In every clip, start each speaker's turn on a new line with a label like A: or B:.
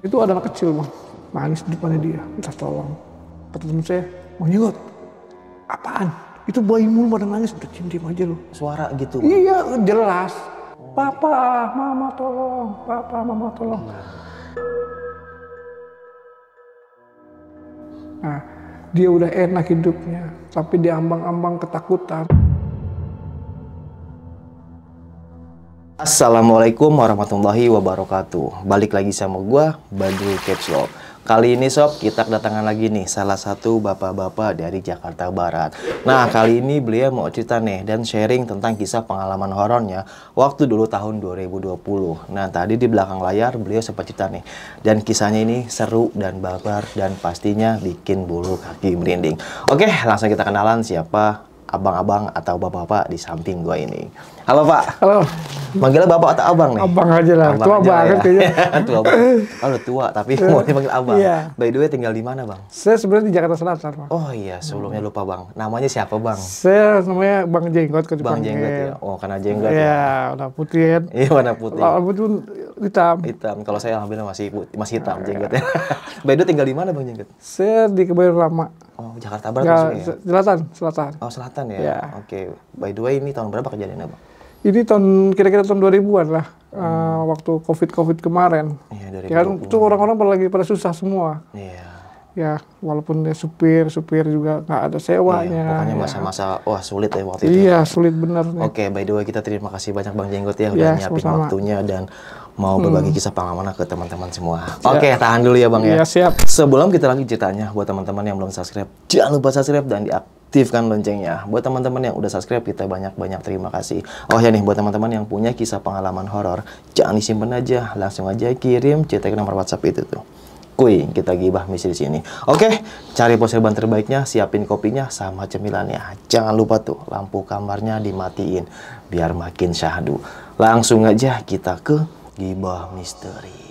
A: Itu ada anak kecil mah, nangis di depannya dia, minta tolong. Kata temen saya, Manjot, oh, iya, apaan? Itu bayi mulu pada nangis, udah diem, aja lu. Suara gitu? Iya, jelas. Papa, mama tolong, papa, mama tolong. Iya. Nah, dia udah enak hidupnya, tapi diambang-ambang ketakutan.
B: Assalamualaikum warahmatullahi wabarakatuh. Balik lagi sama gua Badrul Capslock. Kali ini sob kita kedatangan lagi nih salah satu bapak-bapak dari Jakarta Barat. Nah kali ini beliau mau cerita nih dan sharing tentang kisah pengalaman horornya waktu dulu tahun 2020. Nah tadi di belakang layar beliau sempat cerita nih dan kisahnya ini seru dan babar dan pastinya bikin bulu kaki merinding. Oke langsung kita kenalan siapa abang-abang atau bapak-bapak di samping gua ini. Halo Pak. Halo. Manggilnya bapak atau abang nih? Abang aja lah. Abang tua aja banget ya. kayaknya. tua banget. Kalau oh, tua tapi mau dipanggil abang. Yeah. By the way tinggal di mana bang?
A: Saya sebenarnya di Jakarta Selatan bang. Oh iya sebelumnya
B: lupa bang. Namanya siapa bang?
A: Saya namanya Bang Jenggot kan Bang Jenggot ya.
B: Oh karena Jenggot yeah, ya. Iya
A: warna putih kan? Iya
B: warna putih. Warna putih hitam. Hitam. Kalau saya alhamdulillah masih putih, masih hitam oh, Jenggot ya. By the way tinggal di mana bang Jenggot?
A: Saya di Kebayoran Lama.
B: Oh, Jakarta Barat ya, maksudnya
A: Selatan, selatan. Oh, selatan ya? ya.
B: Oke. Okay. By the way, ini tahun berapa kejadiannya, Bang?
A: Ini tahun kira-kira tahun 2000-an lah. Hmm. Uh, waktu COVID-COVID kemarin. Iya, dari Ya, itu orang-orang pada lagi pada susah semua. Iya. Ya, walaupun ya supir, supir juga nggak ada sewanya. Iya, pokoknya ya. masa-masa
B: ya. wah sulit ya waktu itu. Iya, sulit bener. Oke, okay, by the way kita terima kasih banyak Bang Jenggot ya udah ya, nyiapin waktunya dan mau hmm. berbagi kisah pengalaman ke teman-teman semua. Ya. Oke, okay, tahan dulu ya Bang ya. ya. siap. Sebelum kita lanjut ceritanya buat teman-teman yang belum subscribe, jangan lupa subscribe dan diaktifkan loncengnya. Buat teman-teman yang udah subscribe, kita banyak-banyak terima kasih. Oh ya nih buat teman-teman yang punya kisah pengalaman horor, jangan disimpan aja, langsung aja kirim cerita ke nomor WhatsApp itu tuh. Kuy, kita gibah misi di sini. Oke, okay, cari ban terbaiknya, siapin kopinya sama cemilannya. Jangan lupa tuh lampu kamarnya dimatiin biar makin syahdu. Langsung aja kita ke Gibah misteri.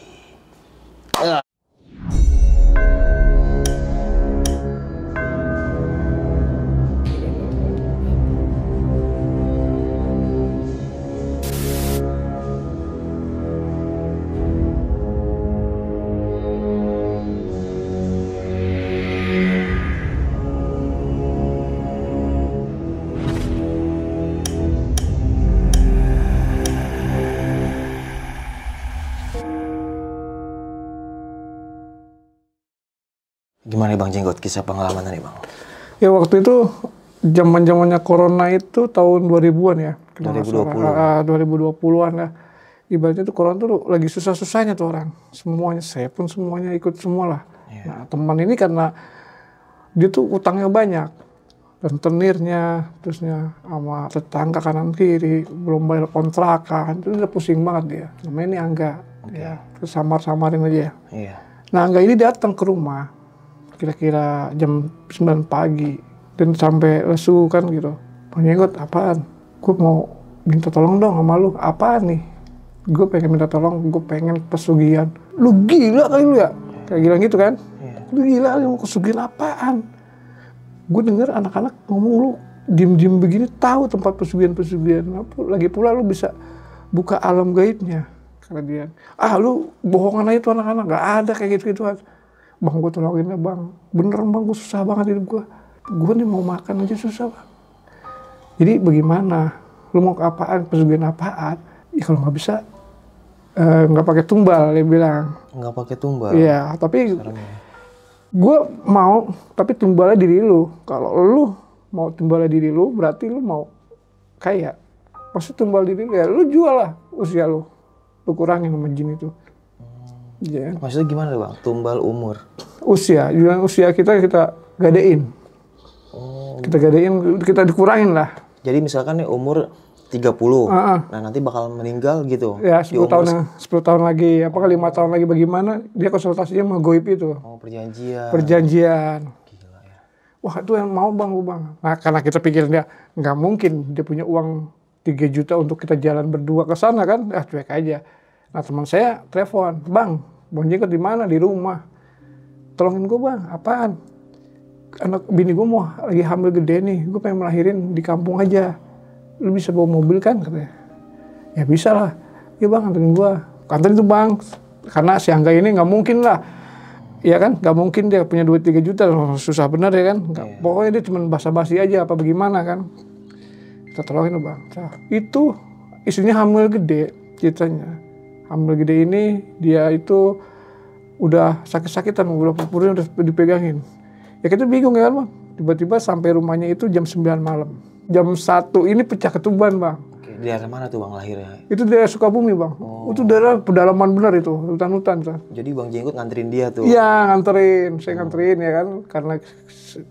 B: Bang Jenggot kisah pengalaman nih Bang?
A: Ya waktu itu zaman zamannya corona itu tahun 2000-an ya. 2020. 2020-an ya. Ibaratnya itu corona tuh lagi susah-susahnya tuh orang. Semuanya, saya pun semuanya ikut semua lah. Yeah. Nah teman ini karena dia tuh utangnya banyak. dan tenirnya terusnya sama tetangga kanan kiri, belum bayar kontrakan, itu udah pusing banget dia. Namanya ini Angga, okay. ya, terus samar-samarin aja. ya. Yeah. Nah Angga ini datang ke rumah, kira-kira jam 9 pagi dan sampai lesu kan gitu menyegot apaan gue mau minta tolong dong sama lu apaan nih gue pengen minta tolong gue pengen pesugihan lu gila kali lu ya kayak gila gitu kan iya. lu gila lu mau kesugihan apaan gue denger anak-anak ngomong lu diem-diem begini tahu tempat pesugihan-pesugihan lagi pula lu bisa buka alam gaibnya karena dia ah lu bohongan aja tuh anak-anak gak ada kayak gitu-gituan bang gue tolongin ya bang beneran bang gue susah banget hidup gue gue nih mau makan aja susah bang jadi bagaimana lu mau apaan pesugihan apaan ya kalau nggak bisa eh, nggak uh, pakai tumbal dia bilang
B: nggak pakai tumbal iya tapi ya.
A: gue mau tapi tumbalnya diri lu kalau lu mau tumbalnya diri lu berarti lu mau kayak pasti tumbal diri lu ya lu jual lah usia lu lu kurangin sama jin itu Yeah. Maksudnya gimana bang? Tumbal umur? Usia, Jangan usia kita kita gadein. Oh. Kita gadein, kita dikurangin lah. Jadi misalkan nih umur
B: 30, uh -uh. nah nanti bakal meninggal gitu. Ya, 10 tahun,
A: umur... 10 tahun lagi, apakah lima tahun lagi bagaimana, dia konsultasinya sama itu. Oh, perjanjian. Perjanjian. Gila ya. Wah, itu yang mau bang, bang. Nah, karena kita pikir dia, nggak mungkin dia punya uang 3 juta untuk kita jalan berdua ke sana kan, ah cuek aja Nah teman saya telepon, bang, bang di mana? Di rumah. Tolongin gue bang, apaan? Anak bini gue mau lagi hamil gede nih, gue pengen melahirin di kampung aja. Lu bisa bawa mobil kan? Katanya. Ya bisa lah. Ya bang, anterin gue. Kantor itu bang, karena si Angga ini nggak mungkin lah. Ya kan, nggak mungkin dia punya duit 3 juta, susah bener ya kan. Gak, yeah. Pokoknya dia cuma basa-basi aja apa bagaimana kan. Kita tolongin bang. Itu istrinya hamil gede ceritanya hamil gede ini dia itu udah sakit-sakitan udah purin udah dipegangin. Ya kita bingung ya bang. Tiba-tiba sampai rumahnya itu jam 9 malam. Jam satu ini pecah ketuban bang.
B: Di daerah mana tuh bang lahirnya?
A: Itu daerah Sukabumi bang. Oh. Itu daerah pedalaman benar itu, hutan-hutan. Kan?
B: Jadi bang Jenggot nganterin dia tuh?
A: Iya nganterin, saya oh. nganterin ya kan. Karena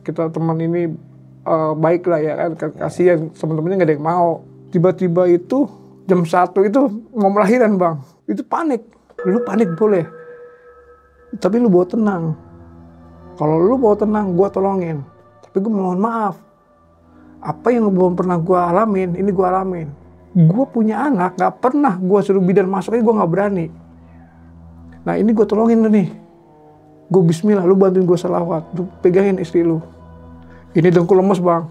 A: kita teman ini uh, baik lah ya kan. Ya. Kasihan teman-temannya nggak ada yang mau. Tiba-tiba itu jam satu itu mau melahiran bang itu panik. Lu panik boleh. Tapi lu bawa tenang. Kalau lu bawa tenang, gua tolongin. Tapi gue mohon maaf. Apa yang belum pernah gua alamin, ini gua alamin. Gua punya anak, gak pernah gua suruh bidan masuk, gua gak berani. Nah ini gua tolongin lu nih. Gue bismillah, lu bantuin gue selawat Lu pegangin istri lu. Ini dengkul lemes bang.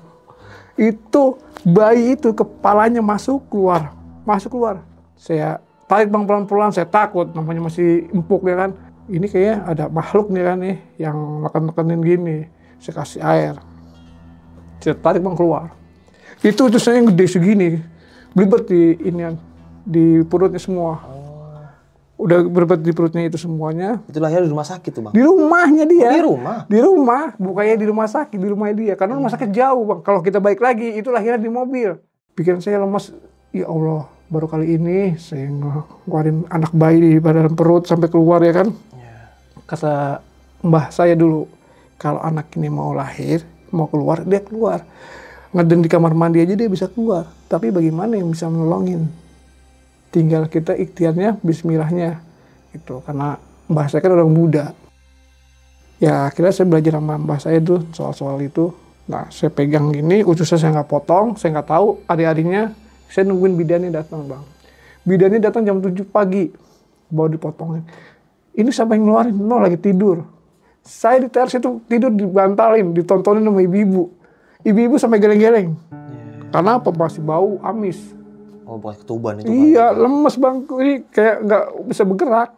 A: Itu bayi itu kepalanya masuk keluar. Masuk keluar. Saya Tarik bang pelan-pelan, saya takut. Namanya masih empuk ya kan. Ini kayaknya ada makhluk nih kan nih yang makan makanin gini. Saya kasih air. Saya tarik bang keluar. Itu itu saya gede segini. Belibet di ini kan, di perutnya semua. Oh. Udah berbet di perutnya itu semuanya. Itu lahir di rumah sakit tuh, Bang. Di rumahnya dia. Oh, di rumah. Di rumah, bukannya di rumah sakit, di rumah dia. Karena rumah sakit jauh, Bang. Kalau kita baik lagi, itu lahirnya di mobil. Pikiran saya lemas, ya Allah, baru kali ini saya ngeluarin anak bayi di badan perut sampai keluar ya kan yeah. kata mbah saya dulu kalau anak ini mau lahir mau keluar dia keluar Ngeden di kamar mandi aja dia bisa keluar tapi bagaimana yang bisa menolongin tinggal kita ikhtiarnya bismillahnya itu karena mbah saya kan orang muda ya akhirnya saya belajar sama mbah saya dulu soal-soal itu nah saya pegang gini ususnya saya nggak potong saya nggak tahu adik-adiknya saya nungguin bidannya datang bang bidannya datang jam 7 pagi bawa dipotongin ini siapa yang ngeluarin no lagi tidur saya di teras itu tidur dibantalin ditontonin sama ibu-ibu ibu-ibu sampai geleng-geleng yeah. karena apa pasti bau amis
B: oh buat ketuban
A: itu iya kan? lemes bang ini kayak nggak bisa bergerak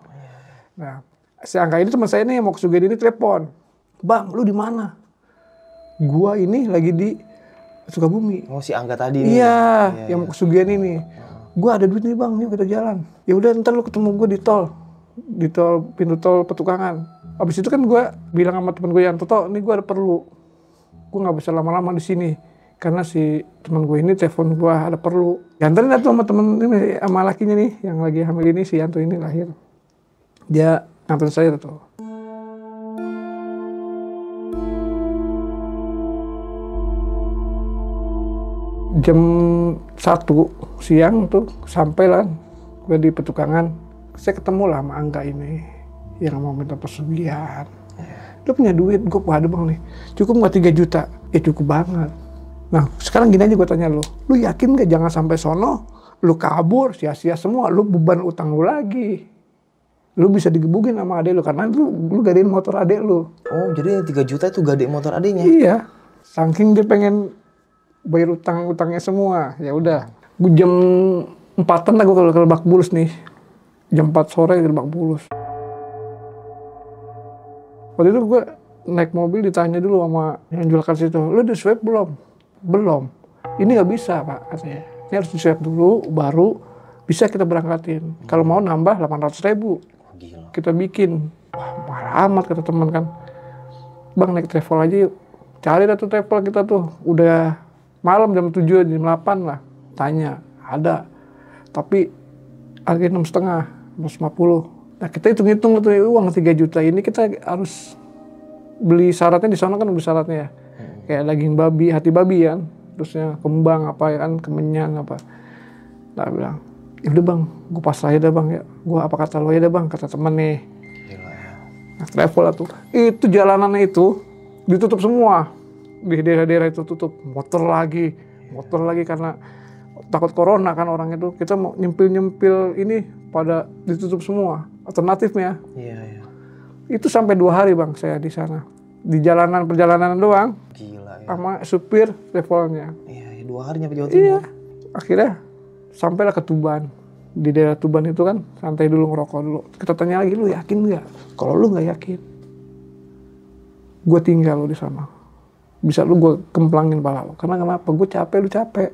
A: yeah. nah saya angka ini teman saya nih mau ke ini telepon bang lu di mana gua ini lagi di Sukabumi. Oh si Angga tadi nih. Iya, ya, yang ya. Sugian ini. Gue ada duit nih bang, yuk kita jalan. Ya udah ntar lu ketemu gue di tol, di tol pintu tol petukangan. Abis itu kan gue bilang sama temen gue yang Toto, ini gue ada perlu. Gue nggak bisa lama-lama di sini karena si teman gue ini telepon gue ada perlu. Diantarin tuh sama temen ini sama lakinya nih yang lagi hamil ini si Yanto ini lahir. Dia nganterin saya tuh. jam satu siang tuh sampai sampailah gue di petukangan saya ketemu lah sama Angga ini yang mau minta persugihan iya. lu punya duit gue waduh bang nih cukup nggak tiga juta ya cukup banget nah sekarang gini aja gue tanya lu lu yakin gak jangan sampai sono lu kabur sia-sia semua lu beban utang lu lagi lu bisa digebukin sama adek lu karena lu lu gadein motor adek lu oh jadi tiga juta itu gade motor adeknya iya saking dia pengen bayar utang utangnya semua ya udah gue jam empatan lah gue kalau ke Lebak Bulus nih jam empat sore ke Lebak Bulus waktu itu gue naik mobil ditanya dulu sama yang jual kartu itu lu udah swipe belum belum ini nggak bisa pak katanya ini harus di swipe dulu baru bisa kita berangkatin kalau mau nambah delapan ratus ribu oh, kita bikin wah marah amat kata teman kan bang naik travel aja yuk cari datu travel kita tuh udah malam jam 7 jam 8 lah tanya ada tapi harga enam setengah lima puluh nah kita hitung-hitung tuh eh, uang 3 juta ini kita harus beli syaratnya di sana kan beli syaratnya ya hmm. kayak daging babi hati babi ya kan. terusnya kembang apa ya kan kemenyan apa nah bilang ya udah bang gue pasrah aja bang ya gue apa kata lo ya bang kata temen nih Gila. Ya. nah, travel lah tuh itu jalanan itu ditutup semua di daerah-daerah itu tutup motor lagi motor lagi karena takut corona kan orang itu kita mau nyempil-nyempil ini pada ditutup semua alternatifnya iya, iya. itu sampai dua hari bang saya di sana di jalanan perjalanan doang Gila, ya. sama supir levelnya iya, iya dua harinya nyampe Jawa iya akhirnya sampailah ke Tuban di daerah Tuban itu kan santai dulu ngerokok dulu kita tanya lagi lu yakin nggak kalau lu nggak yakin gue tinggal lu di sana bisa lu gue kemplangin pala lu. karena kenapa gue capek lu capek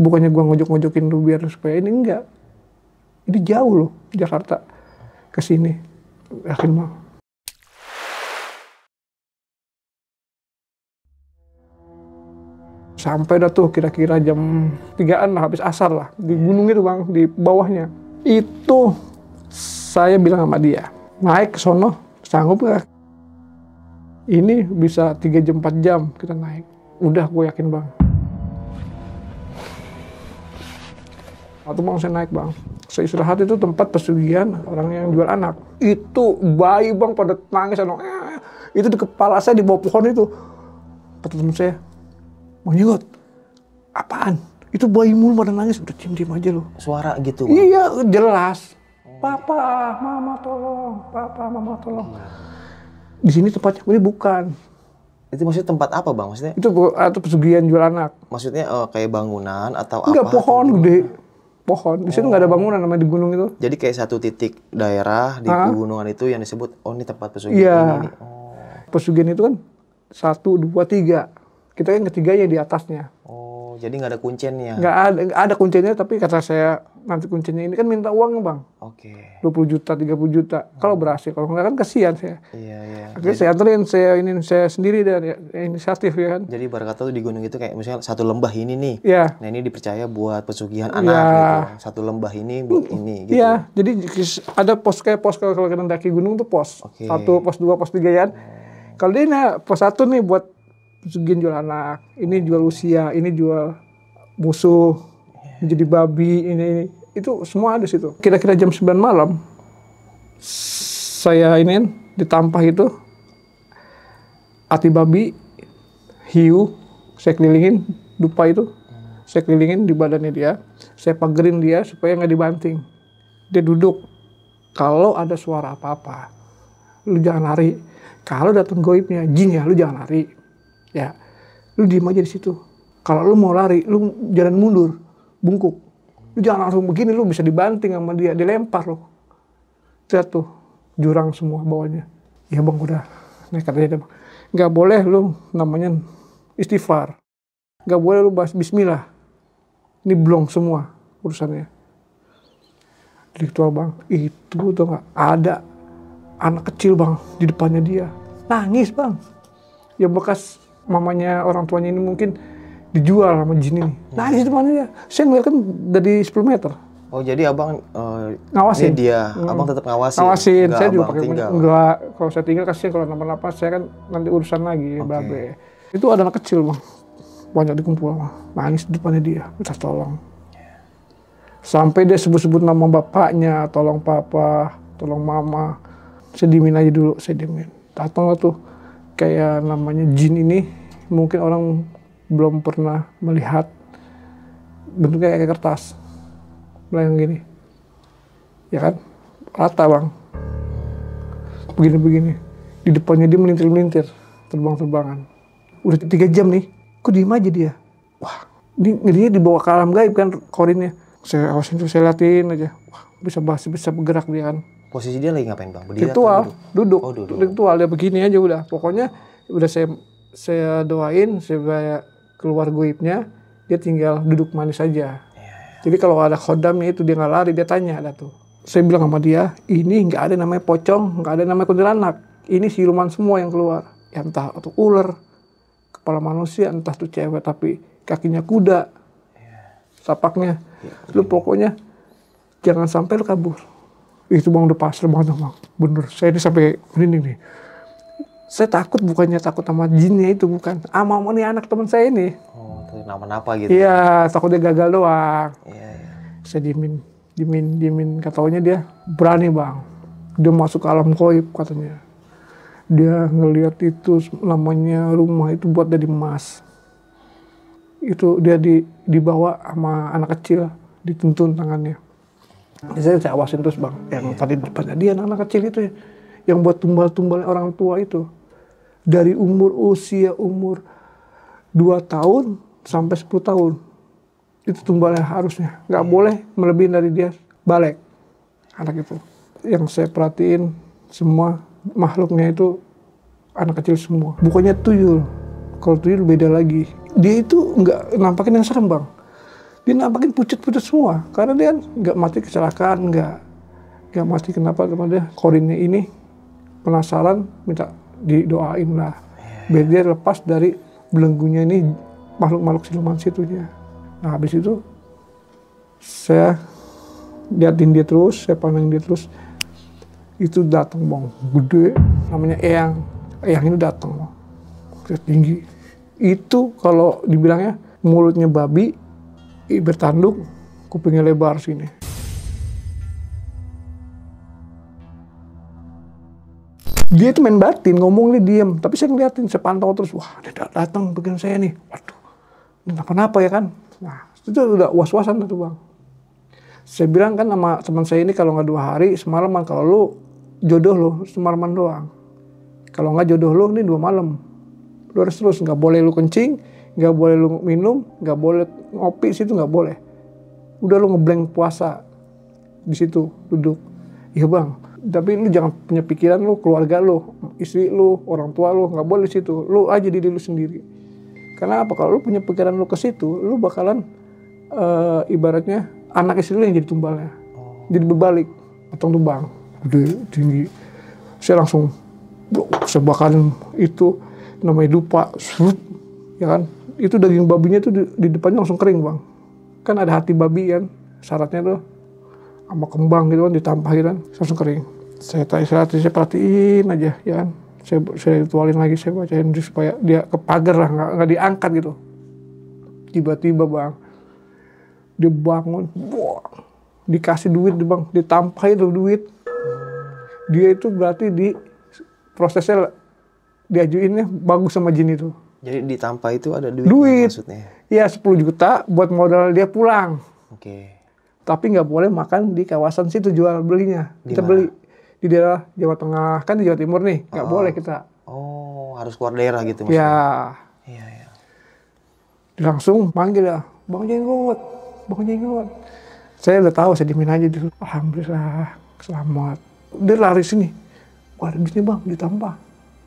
A: bukannya gue ngojok-ngojokin lu biar supaya ini enggak ini jauh loh Jakarta ke sini yakin mah sampai dah tuh kira-kira jam tigaan lah habis asar lah di gunung itu bang di bawahnya itu saya bilang sama dia naik ke sono sanggup gak ini bisa 3 jam 4 jam kita naik udah gue yakin bang waktu bang saya naik bang saya istirahat itu tempat pesugihan orang yang jual anak itu bayi bang pada nangis anak eh, eh. itu di kepala saya di bawah pohon itu kata teman saya bang apaan itu bayi mulu pada nangis udah diem diem aja loh suara gitu bang. iya jelas papa mama tolong papa mama tolong hmm
B: di sini tempatnya ini bukan. Itu maksudnya tempat apa bang? Maksudnya? Itu
A: atau ah, pesugihan jual anak.
B: Maksudnya oh, kayak bangunan atau Enggak, apa?
A: pohon gede. Pohon. Di sini
B: nggak ada oh. bangunan namanya di gunung itu. Jadi kayak satu titik daerah di pegunungan itu yang disebut oh ini tempat pesugihan ya. ini.
A: Oh. Pesugihan itu kan satu dua tiga. Kita kan ketiga yang di atasnya. Oh
B: jadi nggak ada kuncinya? Nggak
A: ada, gak ada kuncinya, tapi kata saya nanti kuncinya ini kan minta uang bang. Oke. Okay. 20 juta, 30 juta. Hmm. Kalau berhasil, kalau nggak kan kesian saya. Iya, iya. Oke, jadi, saya anterin, saya ini saya sendiri dan ya, ya inisiatif ya kan. Jadi
B: barat kata di gunung itu kayak misalnya satu lembah ini nih. Iya. Yeah. Nah ini dipercaya buat pesugihan iya. anak yeah. gitu. Satu lembah ini buat hmm. ini gitu. Iya,
A: jadi ada pos kayak pos kalau, kalau kita daki gunung tuh pos. Okay. Satu, pos dua, pos tiga ya kan. Hmm. Kalau dia nah, pos satu nih buat Sugin jual anak, ini jual usia, ini jual musuh, menjadi iya. babi, ini, ini. Itu semua ada situ. Kira-kira jam 9 malam, saya ini kan, ditampah itu, ati babi, hiu, saya kelilingin, dupa itu, saya kelilingin di badannya dia, saya pagerin dia supaya nggak dibanting. Dia duduk, kalau ada suara apa-apa, lu jangan lari. Kalau datang goibnya, jin ya, lu jangan lari. Ya, lu diem aja di situ. Kalau lu mau lari, lu jalan mundur, bungkuk. Lu jangan langsung begini, lu bisa dibanting sama dia, dilempar lo. Lihat tuh, jurang semua bawahnya. Ya bang, udah nih katanya bang. nggak boleh lu namanya istighfar. nggak boleh lu bahas bismillah. Ini blong semua urusannya. ritual bang, itu tuh nggak ada anak kecil bang di depannya dia. Nangis bang. Ya bekas mamanya orang tuanya ini mungkin dijual sama jin ini. Nah di situ dia, saya ngeliat kan dari 10 meter.
B: Oh jadi abang uh, ngawasin dia, hmm. abang tetap ngawasin. Ngawasin, enggak, saya juga pakai tinggal.
A: Enggak, kalau saya tinggal kasihan kalau nomor apa saya kan nanti urusan lagi okay. babe. Itu ada anak kecil bang, banyak dikumpul bang. nangis di depannya dia, minta tolong. Sampai dia sebut-sebut nama bapaknya, tolong papa, tolong mama. Sedimin aja dulu, sedimin. Datanglah tuh kayak namanya jin ini mungkin orang belum pernah melihat bentuknya kayak kertas melayang gini ya kan rata bang begini-begini di depannya dia melintir-melintir terbang-terbangan udah tiga jam nih kok diem aja dia wah ini ngerinya dibawa ke alam gaib kan korinnya saya awasin tuh saya liatin aja wah bisa bahas bisa bergerak dia kan posisi dia lagi ngapain bang? Berdiri ritual, duduk? duduk. Oh, duduk. Ritual dia begini aja udah. Pokoknya udah saya saya doain supaya keluar goibnya dia tinggal duduk manis saja. Yeah. Iya. Jadi kalau ada khodamnya itu dia nggak lari dia tanya ada tuh. Saya bilang sama dia ini nggak ada namanya pocong nggak ada namanya kuntilanak ini siluman semua yang keluar. Ya, entah atau ular kepala manusia entah tuh cewek tapi kakinya kuda yeah. sapaknya. Yeah. Lu iya. pokoknya jangan sampai lu kabur itu bang udah pasrah banget bang bener saya ini sampai merinding nih saya takut bukannya takut sama jinnya itu bukan ama ama nih anak teman saya ini
B: oh nama apa gitu iya
A: ya? takut dia gagal doang iya, iya. saya dimin dimin dimin katanya dia berani bang dia masuk ke alam koib katanya dia ngelihat itu namanya rumah itu buat dari emas itu dia di dibawa sama anak kecil dituntun tangannya Biasanya saya awasin terus bang, yang yeah. tadi depan nah, dia anak-anak kecil itu ya, yang buat tumbal-tumbal orang tua itu. Dari umur usia umur 2 tahun sampai 10 tahun. Itu tumbalnya harusnya. Nggak yeah. boleh melebihi dari dia balik. Anak itu. Yang saya perhatiin semua makhluknya itu anak kecil semua. Bukannya tuyul. Kalau tuyul beda lagi. Dia itu nggak nampakin yang serem bang dia nampakin pucat-pucat semua karena dia nggak mati kecelakaan nggak nggak mati kenapa kemana dia korinnya ini penasaran minta didoain lah iya. biar dia lepas dari belenggunya ini makhluk-makhluk siluman situ nah habis itu saya liatin dia terus saya pandang dia terus itu datang bang gede namanya Eyang Eyang ini datang bang tinggi itu kalau dibilangnya mulutnya babi I bertanduk, kupingnya lebar sini. Dia itu main batin, ngomong dia diem. Tapi saya ngeliatin, saya pantau terus. Wah, dia datang bikin saya nih. Waduh, ini kenapa ya kan? Nah, itu udah was-wasan tuh bang. Saya bilang kan sama teman saya ini kalau nggak dua hari, semalaman. Kalau lu jodoh lo semalaman doang. Kalau nggak jodoh lo ini dua malam. Lu harus terus, nggak boleh lu kencing, nggak boleh lu minum, nggak boleh ngopi situ nggak boleh. Udah lu ngeblank puasa di situ duduk. Iya bang, tapi lu jangan punya pikiran lu keluarga lu, istri lu, orang tua lu nggak boleh di situ. Lu aja diri lu sendiri. Karena apa? Kalau lu punya pikiran lu ke situ, lu bakalan uh, ibaratnya anak istri lu yang jadi tumbalnya. Oh. Jadi berbalik, atau tumbang, udah tinggi. Saya langsung sebakan itu namanya dupa, ya kan itu daging babinya tuh di, di depannya langsung kering bang kan ada hati babi kan syaratnya tuh sama kembang gitu kan ditambah kan langsung kering saya tadi saya, saya perhatiin aja ya kan saya saya tualin lagi saya bacain supaya dia ke pagar lah nggak nggak diangkat gitu tiba-tiba bang dia bangun wah, dikasih duit bang ditampahin tuh duit dia itu berarti di prosesnya diajuinnya bagus sama jin itu jadi di Tampa itu ada duit, duit. maksudnya? Iya, 10 juta buat modal dia pulang. Oke. Okay. Tapi nggak boleh makan di kawasan situ jual belinya. Dimana? Kita beli di daerah Jawa Tengah, kan di Jawa Timur nih, nggak oh. boleh kita.
B: Oh, harus keluar daerah gitu iya. maksudnya?
A: Iya. Iya, iya. Langsung manggil ya, Bang Jenggot, Bang Jenggot. Saya udah tahu, saya dimin aja dulu. Alhamdulillah, selamat. Dia lari sini. Wah, ada bisnis bang, ditambah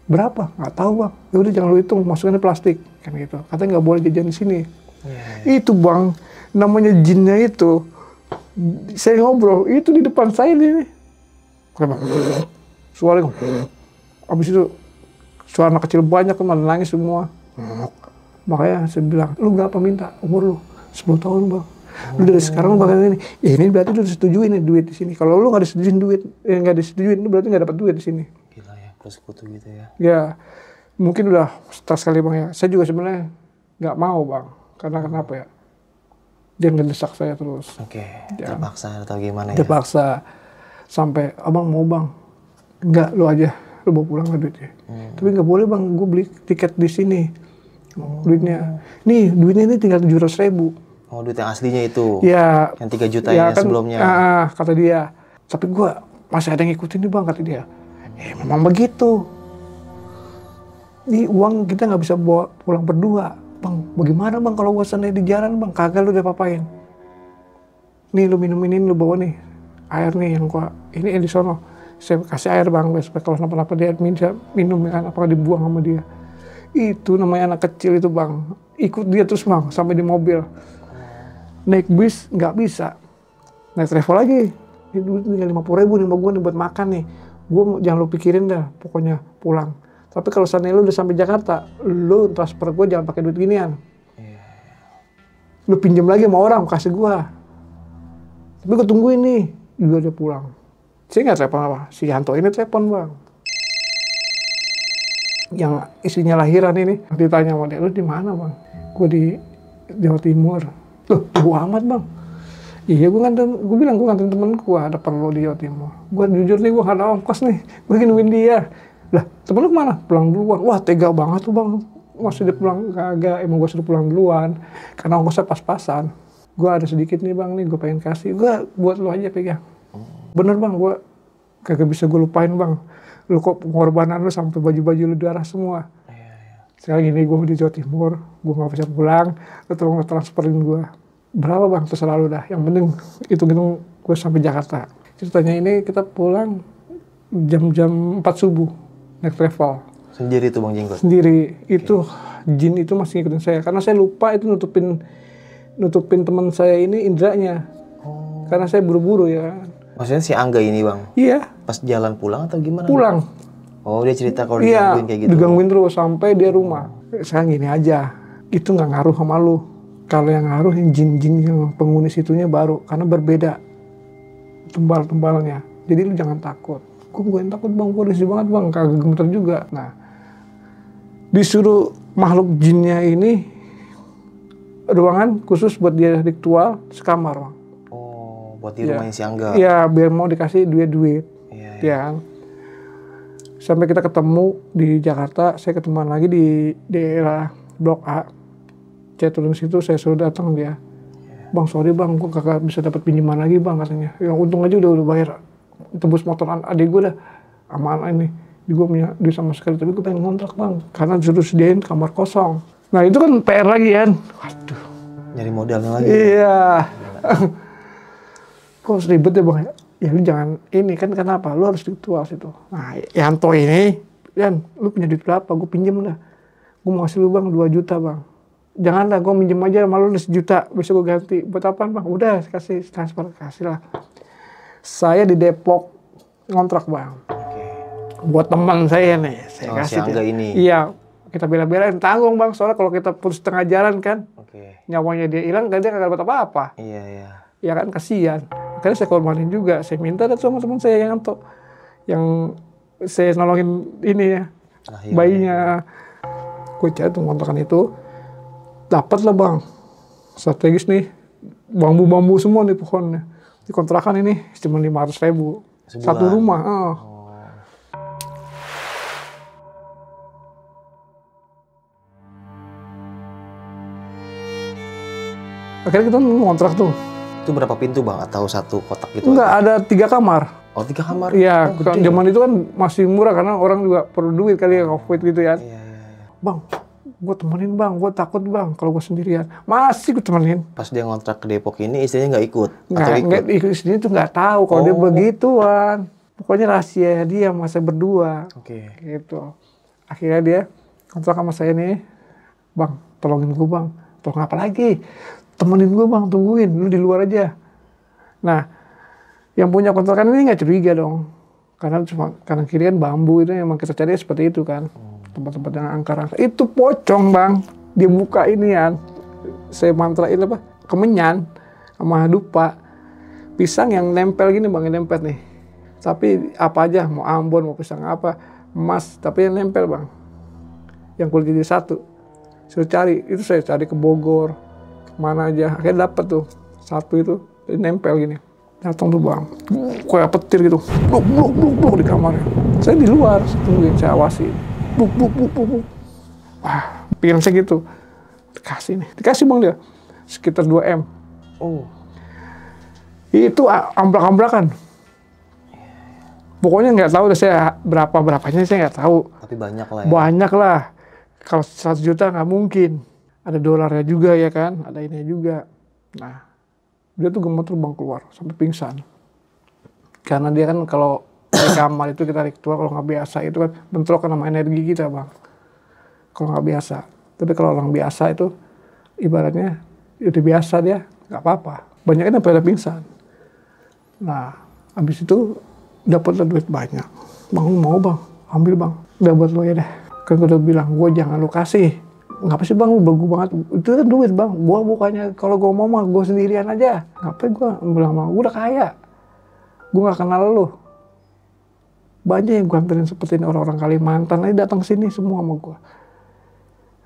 A: berapa nggak tahu bang ya udah jangan lu hitung masukannya plastik kan gitu katanya nggak boleh jajan di sini yeah, iya. itu bang namanya jinnya itu saya ngobrol itu di depan saya ini kenapa suara abis itu suara anak kecil banyak kemana nangis semua makanya saya bilang lu berapa minta umur lu sepuluh tahun bang lu dari oh. sekarang bakal ini ya ini berarti lu disetujui nih duit di sini kalau lu nggak disetujuin duit eh, nggak eh, disetujuin lu berarti nggak dapat duit di sini
B: Terus bersekutu gitu ya?
A: Ya, mungkin udah stres kali bang ya. Saya juga sebenarnya nggak mau bang, karena kenapa ya? Dia ngedesak saya terus. Oke, okay. ya. terpaksa atau gimana ya? Terpaksa. Sampai, abang mau bang? nggak lu aja. Lu bawa pulang lah duitnya. Hmm. Tapi nggak boleh bang, gue beli tiket di sini. Oh. Duitnya, nih duitnya ini tinggal tujuh ratus ribu.
B: Oh, duit yang aslinya itu? Ya. Yang tiga juta ya, ya kan, sebelumnya? Ah,
A: ah, kata dia. Tapi gue masih ada yang ngikutin nih bang, kata dia Ya, memang begitu. Ini uang kita nggak bisa bawa pulang berdua. Bang, bagaimana bang kalau gue di jalan bang? Kagak lu udah papain. Nih lu minum ini, lu bawa nih. Air nih yang gua, ini yang disono. Saya kasih air bang, supaya kalau kenapa-napa dia minum, minum ya kan, apa dibuang sama dia. Itu namanya anak kecil itu bang. Ikut dia terus bang, sampai di mobil. Naik bis nggak bisa. Naik travel lagi. Ini duit tinggal lima puluh ribu nih, gue nih buat makan nih gue jangan lu pikirin dah pokoknya pulang tapi kalau sana lu udah sampai Jakarta lu transfer gue jangan pakai duit ginian iya. lu pinjam lagi sama orang kasih gue tapi gue tungguin nih juga dia pulang saya nggak telepon apa si hanto ini telepon bang yang isinya lahiran ini ditanya sama dia lu di mana bang gue di Jawa Timur tuh gua amat bang iya gue nganterin gue bilang gue nganterin temen gue ada perlu di Jawa Timur gue jujur nih gue ada ongkos nih gue nungguin dia lah temen lu kemana pulang duluan wah tega banget tuh bang masih dia pulang kagak emang gue suruh pulang duluan karena ongkosnya pas-pasan gue ada sedikit nih bang nih gue pengen kasih gue buat lu aja pegang bener bang gue kagak bisa gue lupain bang lu kok pengorbanan lu sampai baju-baju lu darah semua sekarang ini gue di Jawa Timur gue gak bisa pulang lu tolong transferin gue berapa bang terserah lu dah yang penting itu hitung gue sampai Jakarta ceritanya ini kita pulang jam-jam 4 subuh naik travel
B: sendiri itu bang jenggot
A: sendiri itu jin itu masih ngikutin saya karena saya lupa itu nutupin nutupin teman saya ini indranya oh. karena saya buru-buru ya
B: maksudnya si angga ini bang iya pas jalan pulang atau gimana pulang oh dia cerita kalau iya, digangguin kayak gitu digangguin
A: terus sampai dia rumah saya gini aja itu nggak ngaruh sama lu kalau yang ngaruh yang jin-jin yang penghuni situnya baru karena berbeda tebal-tebalnya. Jadi lu jangan takut. Gue bukan takut bang, gue risih banget bang, kagak gemeter juga. Nah, disuruh makhluk jinnya ini ruangan khusus buat dia ritual sekamar bang.
B: Oh, buat di ya. si Angga. Iya,
A: biar mau dikasih duit-duit. Iya. -duit. Ya. ya. Kan? Sampai kita ketemu di Jakarta, saya ketemuan lagi di daerah Blok A. Saya turun situ, saya suruh datang dia bang sorry bang gue kakak bisa dapat pinjaman lagi bang katanya yang untung aja udah udah bayar tebus motor adik gue dah aman ini di gue punya duit sama sekali tapi gue pengen ngontrak bang karena disuruh sediain kamar kosong nah itu kan PR lagi kan waduh
B: nyari modalnya lagi
A: iya kok seribet ribet ya bang ya lu jangan ini kan kenapa lu harus ritual situ. nah Yanto ini Yan, lu punya duit berapa gue pinjam lah gue mau kasih lu bang 2 juta bang Janganlah gue minjem aja malu udah sejuta besok gue ganti buat apa bang udah kasih transfer kasih lah saya di Depok ngontrak bang okay. buat teman saya nih saya oh, kasih si ini iya kita bela-belain tanggung bang soalnya kalau kita putus setengah jalan kan okay. nyawanya dia hilang kan dia kagak dapat apa-apa iya iya ya kan kasihan makanya saya korbanin juga saya minta dan sama teman saya yang untuk yang saya nolongin ini ya ah, iya, bayinya iya, iya. gue jatuh ngontrakan itu dapat lah bang strategis nih bambu-bambu semua nih pohonnya di kontrakan ini cuma lima ratus ribu Sebulan. satu rumah oh. Oh.
B: akhirnya kita ngontrak tuh itu berapa pintu bang atau satu kotak gitu enggak ada tiga
A: kamar oh tiga kamar iya oh, kan zaman itu kan masih murah karena orang juga perlu duit kali ya covid gitu ya iya, iya, iya. bang gue temenin bang, gue takut bang kalau gue sendirian. Masih gue temenin.
B: Pas dia ngontrak ke Depok ini istrinya nggak ikut? Nggak, ikut? Gak,
A: ikut istrinya tuh nggak tahu kalau oh. dia begituan. Pokoknya rahasia dia sama saya berdua. Oke. Okay. Gitu. Akhirnya dia kontrak sama saya nih, bang tolongin gue bang. Tolong apa lagi? Temenin gue bang, tungguin. Lu di luar aja. Nah, yang punya kontrakan ini nggak curiga dong. Karena cuma kanan kiri kan bambu itu emang kita cari seperti itu kan. Hmm tempat-tempat yang angker-angker itu pocong bang dia buka ya, saya mantra ini apa kemenyan sama dupa pisang yang nempel gini bang yang nempel nih tapi apa aja mau ambon mau pisang apa emas tapi yang nempel bang yang kulit jadi satu saya cari itu saya cari ke Bogor kemana aja akhirnya dapat tuh satu itu nempel gini datang tuh bang kayak petir gitu bluk bluk bluk bluk di kamarnya saya di luar tungguin saya awasi buk buk buk buk, buk. wah pikiran saya gitu dikasih nih dikasih bang dia sekitar 2 m oh itu amblak-amblakan pokoknya nggak tahu udah saya berapa berapanya saya nggak tahu tapi banyak lah ya. banyak lah kalau 100 juta nggak mungkin ada dolarnya juga ya kan ada ini juga nah dia tuh gemuk terbang keluar sampai pingsan karena dia kan kalau di kamar itu kita ritual kalau nggak biasa itu kan bentrokan sama energi kita bang kalau nggak biasa tapi kalau orang biasa itu ibaratnya ya udah biasa dia nggak apa-apa banyaknya yang pada pingsan nah habis itu dapatlah duit banyak bang mau bang ambil bang udah buat lo ya deh kan gue udah bilang gue jangan lo kasih ngapa sih bang lu begu banget itu kan duit bang gua bukannya kalau gua mau mah gua sendirian aja ngapain gua bilang bang gua udah kaya gua nggak kenal lo banyak yang gue anterin seperti ini orang-orang Kalimantan aja datang sini semua sama gue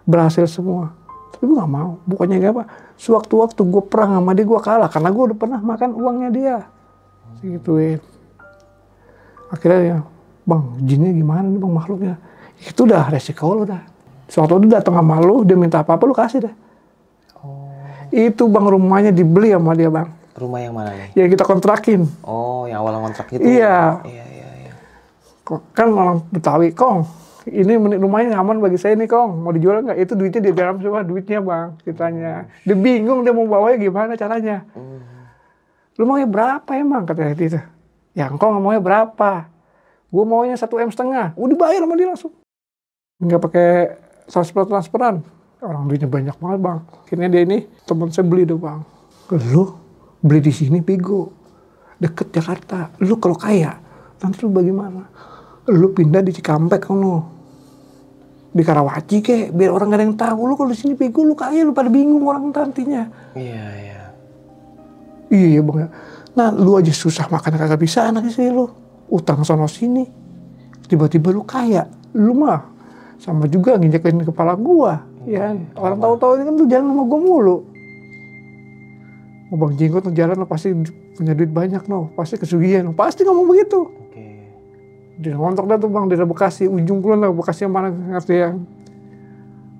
A: berhasil semua tapi gue gak mau bukannya gak apa sewaktu-waktu gue perang sama dia gue kalah karena gue udah pernah makan uangnya dia gituin akhirnya ya bang jinnya gimana nih bang makhluknya itu udah resiko lo dah suatu dia datang sama lo dia minta apa apa lo kasih dah oh. itu bang rumahnya dibeli sama dia bang
B: rumah yang mana nih
A: yang kita kontrakin
B: oh yang awal kontrak gitu
A: iya, iya, iya kan orang Betawi kong ini menit lumayan aman bagi saya nih kong mau dijual nggak itu duitnya di dalam semua duitnya bang ditanya dia bingung dia mau bawanya gimana caranya hmm. lu maunya berapa emang katanya itu ya kong maunya berapa gue maunya satu m setengah udah dibayar sama dia langsung nggak pakai transfer transferan orang duitnya banyak banget bang akhirnya dia ini teman saya beli deh bang lu beli di sini bego deket Jakarta lu kalau kaya nanti lu bagaimana lu pindah di Cikampek kono di Karawaci ke biar orang gak ada yang tahu lu kalau di sini bego lu kaya lu pada bingung orang nantinya iya iya iya, iya bang nah lu aja susah makan kagak bisa anak sih lu utang sono sini tiba-tiba lu kaya lu mah sama juga nginjekin kepala gua ya kan? iya. orang tahu-tahu ini kan lu jalan sama gua mulu mau bang jenggot jalan lo pasti punya duit banyak no pasti kesugihan pasti ngomong begitu okay di montok dah tuh bang di Bekasi ujung kulon lah Bekasi yang mana ngerti ya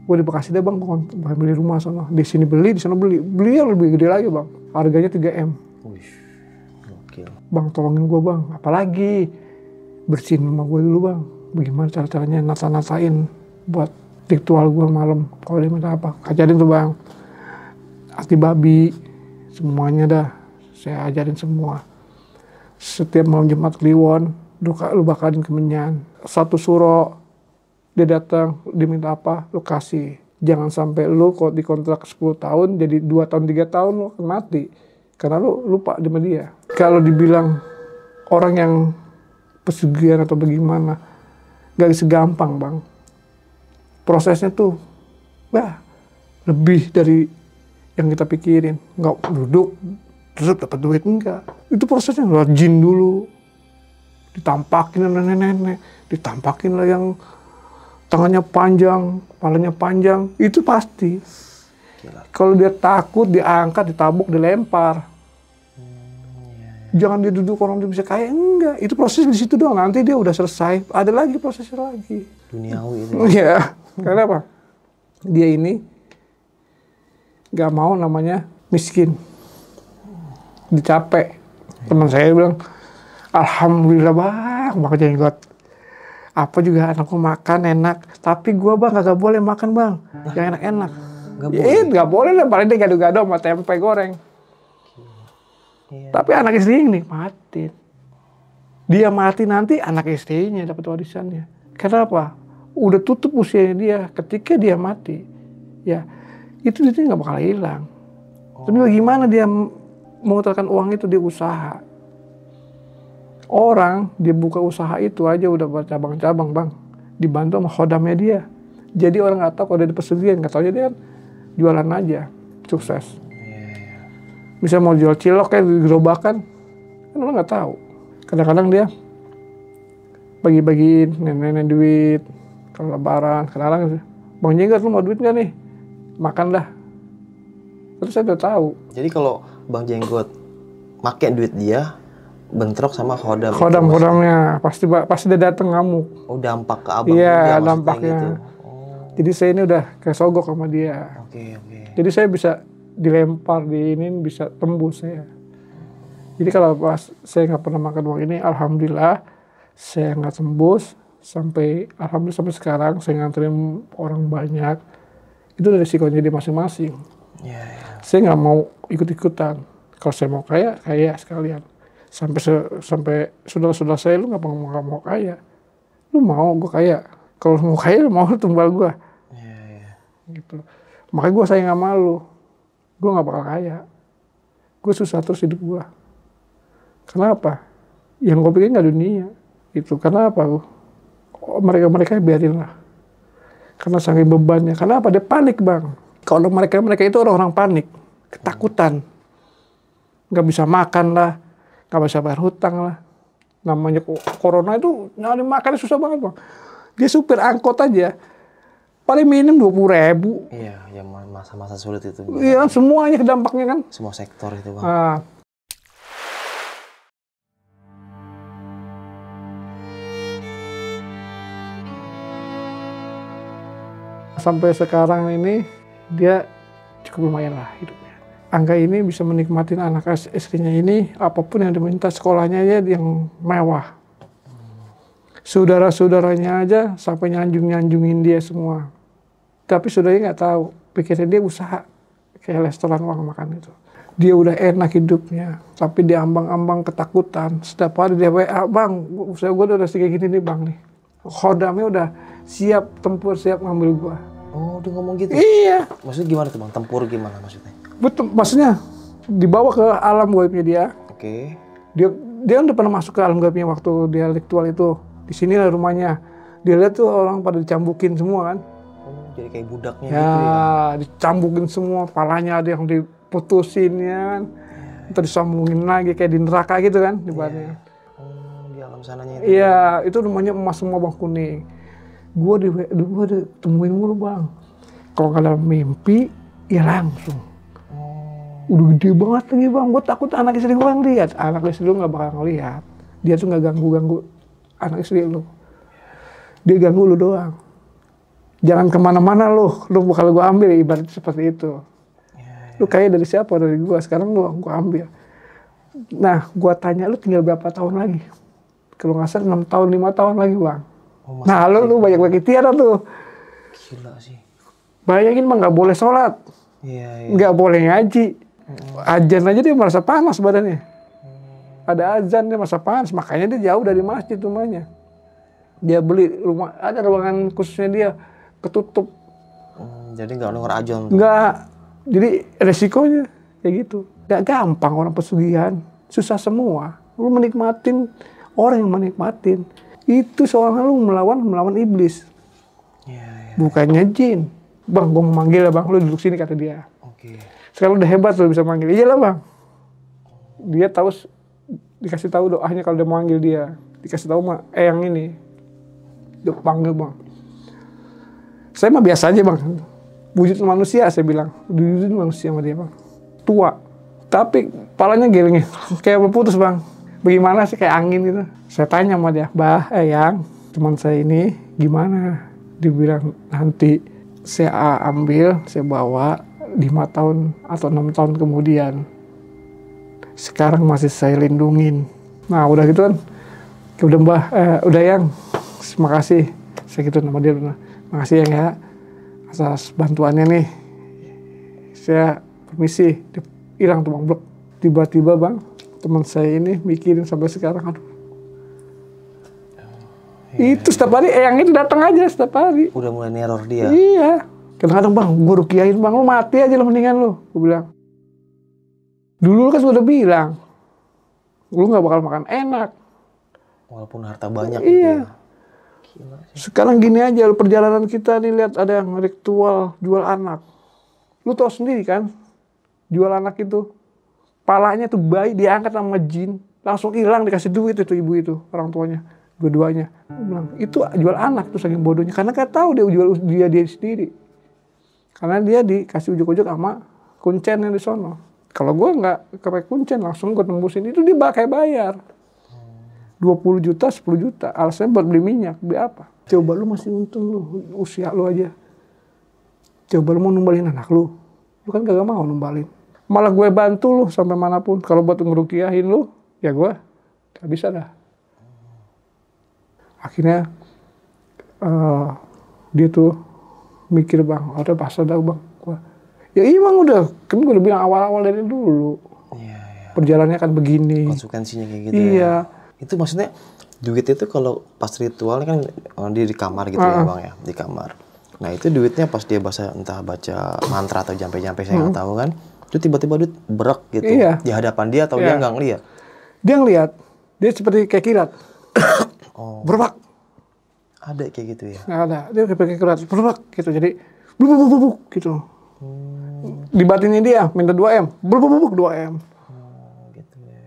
A: gue di Bekasi deh bang bang beli rumah sana di sini beli di sana beli beli yang lebih gede lagi bang harganya 3 m bang tolongin gue bang apalagi bersihin rumah gue dulu bang bagaimana cara caranya nasa-nasain, buat ritual gue malam kalau dia minta apa ajarin tuh bang hati babi semuanya dah saya ajarin semua setiap malam Jumat Kliwon lu, lu bakalan kemenyan satu suruh dia datang dia minta apa lu kasih jangan sampai lu kalau dikontrak 10 tahun jadi dua tahun tiga tahun lu akan mati karena lu lupa sama dia kalau dibilang orang yang pesugihan atau bagaimana gak segampang bang prosesnya tuh wah lebih dari yang kita pikirin nggak duduk terus dapat duit enggak itu prosesnya rajin dulu ditampakin nenek-nenek, ditampakin lah yang tangannya panjang, palanya panjang, itu pasti. Kalau dia takut, diangkat, ditabuk, dilempar. Jangan dia duduk orang dia bisa kaya enggak. Itu proses di situ doang. Nanti dia udah selesai, ada lagi prosesnya lagi. Duniawi itu. Iya. Karena apa? Dia ini nggak mau namanya miskin, dicapek. Teman saya bilang, alhamdulillah bang makan jenggot apa juga anakku makan enak tapi gua bang gak boleh makan bang nah, yang enak-enak gak ya boleh gak boleh lah paling dia gado-gado sama tempe goreng iya. tapi anak istri ini mati dia mati nanti anak istrinya dapat warisannya kenapa udah tutup usianya dia ketika dia mati ya itu dia nggak bakal hilang oh. tapi gimana dia mengutarakan uang itu di usaha Orang dibuka usaha itu aja udah bercabang-cabang bang. Dibantu sama khodamnya dia. Jadi orang nggak tahu kalau dia di pesugihan Nggak tahu jadi dia kan jualan aja. Sukses. Bisa mau jual cilok kayak gerobakan. Kan orang nggak tahu. Kadang-kadang dia bagi-bagiin nenek-nenek duit. Kalau lebaran. Kadang-kadang Bang Jenggot lu mau duit nggak nih? Makan dah.
B: Terus saya udah tahu. Jadi kalau Bang Jenggot pakai duit dia bentrok sama khodam. Khodam khodamnya pasti pasti dia datang ngamuk. Oh dampak ke abang. Iya dampaknya. Gitu.
A: Oh. Jadi saya ini udah kayak sogok sama dia. Oke okay, oke. Okay. Jadi saya bisa dilempar di ini bisa tembus saya. Jadi kalau pas saya nggak pernah makan uang ini, alhamdulillah saya nggak tembus sampai alhamdulillah sampai sekarang saya nganterin orang banyak itu dari sikonya di masing-masing. Yeah, yeah. Saya nggak mau ikut-ikutan. Kalau saya mau kaya, kaya sekalian sampai se, sampai sudah sudah saya lu nggak mau nggak mau kaya lu mau gue kaya kalau mau kaya lu mau tumbal gue yeah, yeah. gitu makanya gue sayang sama lu gue nggak bakal kaya gue susah terus hidup gue kenapa yang gue pikir nggak dunia itu karena apa lu oh, mereka mereka biarin lah karena saking bebannya karena apa dia panik bang kalau mereka mereka itu orang-orang panik ketakutan nggak bisa makan lah nggak bisa bayar hutang lah. Namanya corona itu nyari makan susah banget bang. Dia supir angkot aja paling minim dua puluh ribu.
B: Iya, ya masa-masa sulit itu. Iya,
A: semuanya dampaknya kan. Semua sektor itu bang. Nah, sampai sekarang ini dia cukup lumayan lah hidup. Angga ini bisa menikmatin anak istrinya ini apapun yang diminta sekolahnya ya yang mewah. Saudara-saudaranya aja sampai nyanjung-nyanjungin dia semua. Tapi saudaranya nggak tahu, pikirnya dia usaha kayak restoran uang makan itu. Dia udah enak hidupnya, tapi dia ambang-ambang ketakutan. Setiap hari dia WA, bang, usaha gue udah kayak gini nih bang nih. Khodamnya udah siap tempur, siap ngambil gua. Oh, udah ngomong gitu? Ya? Iya.
B: Maksudnya gimana tuh bang? Tempur gimana maksudnya?
A: betul maksudnya dibawa ke alam gaibnya dia oke okay. dia dia kan udah pernah masuk ke alam gaibnya waktu dia ritual itu di sini lah rumahnya dia lihat tuh orang pada dicambukin semua kan
B: oh, jadi kayak budaknya ya, gitu ya
A: dicambukin semua palanya ada yang diputusin ya kan yeah. terus sambungin lagi kayak di neraka gitu kan ibaratnya yeah. oh, di alam sananya itu iya ya? itu rumahnya emas semua bang kuning gua di gua ditemuin mulu bang kalau kalian mimpi ya langsung udah gede banget lagi bang gue takut anak istri gue yang lihat anak istri lu nggak bakal ngelihat dia tuh nggak ganggu ganggu anak istri lu dia ganggu lu doang jangan kemana-mana lu lu bakal gue ambil ibarat seperti itu ya, lu ya. kayak dari siapa dari gue sekarang lu gue ambil nah gue tanya lu tinggal berapa tahun lagi kalau nggak salah enam tahun lima tahun lagi bang oh, nah lu lu banyak lagi tiara tuh gila sih bayangin mah nggak boleh sholat iya, iya. nggak iya. Gak boleh ngaji Ajan aja dia merasa panas badannya. Ada azan dia merasa panas, makanya dia jauh dari masjid rumahnya. Dia beli rumah, ada ruangan khususnya dia ketutup.
B: Hmm, jadi nggak nongkrong ajan.
A: Nggak, jadi resikonya kayak gitu. Nggak gampang orang pesugihan, susah semua. Lu menikmatin orang yang menikmatin itu seorang lu melawan melawan iblis. ya, ya. Bukannya jin. Bang, gue memanggil manggil ya bang, lu duduk sini kata dia. Oke. Okay sekarang udah hebat loh bisa manggil iya lah bang dia tahu dikasih tahu doanya kalau dia mau manggil dia dikasih tahu mah eh yang ini udah panggil bang saya mah biasa aja bang wujud manusia saya bilang wujud manusia sama dia bang tua tapi palanya geleng kayak berputus bang bagaimana sih kayak angin gitu saya tanya sama dia bah eh yang teman saya ini gimana dibilang nanti saya ambil saya bawa lima tahun atau enam tahun kemudian. Sekarang masih saya lindungin. Nah udah gitu kan, ya udah mbah, eh, udah yang, terima kasih. Saya gitu nama dia, makasih yang ya atas bantuannya nih. Saya permisi, hilang tuh blok. Tiba-tiba bang, teman saya ini mikirin sampai sekarang, aduh Ya, Itu setiap hari yang itu datang aja setiap hari. Udah mulai neror dia. Iya. Kadang-kadang bang, gue rukiahin bang, lu mati aja lah mendingan lu. Gue bilang. Dulu lu kan sudah bilang, lu nggak bakal makan enak.
B: Walaupun harta banyak. Oh,
A: iya. ya. Sekarang gini aja, perjalanan kita nih lihat ada yang ritual jual anak. Lu tau sendiri kan, jual anak itu. Palanya tuh bayi diangkat sama jin, langsung hilang dikasih duit itu ibu itu, orang tuanya dua-duanya. bilang, itu jual anak tuh saking bodohnya. Karena gak tahu dia jual dia dia sendiri karena dia dikasih ujuk-ujuk sama kuncen yang di sono kalau gue nggak pakai kuncen langsung gue tembusin itu dia kayak bayar 20 juta 10 juta Alasnya buat beli minyak beli apa coba lu masih untung lu usia lu aja coba lu mau numbalin anak lu lu kan gak mau numbalin malah gue bantu lu sampai manapun kalau buat ngerukiahin lu ya gue gak bisa dah akhirnya uh, dia tuh mikir bang, ada pasar dah bang. Gua, ya iya bang udah, kan gue udah bilang awal-awal dari dulu. Iya, iya. Perjalanannya kan begini. Konsekuensinya
B: kayak gitu. Ya. Iya. Ya. Itu maksudnya duit itu kalau pas ritual kan oh, dia di kamar gitu uh. ya bang ya, di kamar. Nah itu duitnya pas dia baca entah baca mantra atau jampe-jampe saya nggak hmm. tahu kan, itu tiba-tiba duit berak gitu iya. di hadapan dia atau iya. dia nggak ngeliat? Dia
A: ngeliat, dia seperti kayak kilat. oh. Berbak,
B: ada kayak gitu ya?
A: Ada. Dia pakai kerat, berbak gitu. Jadi bubuk bubuk bubuk gitu. Hmm. Di batinnya dia minta 2 m, bubuk bubuk dua m. Hmm, gitu ya.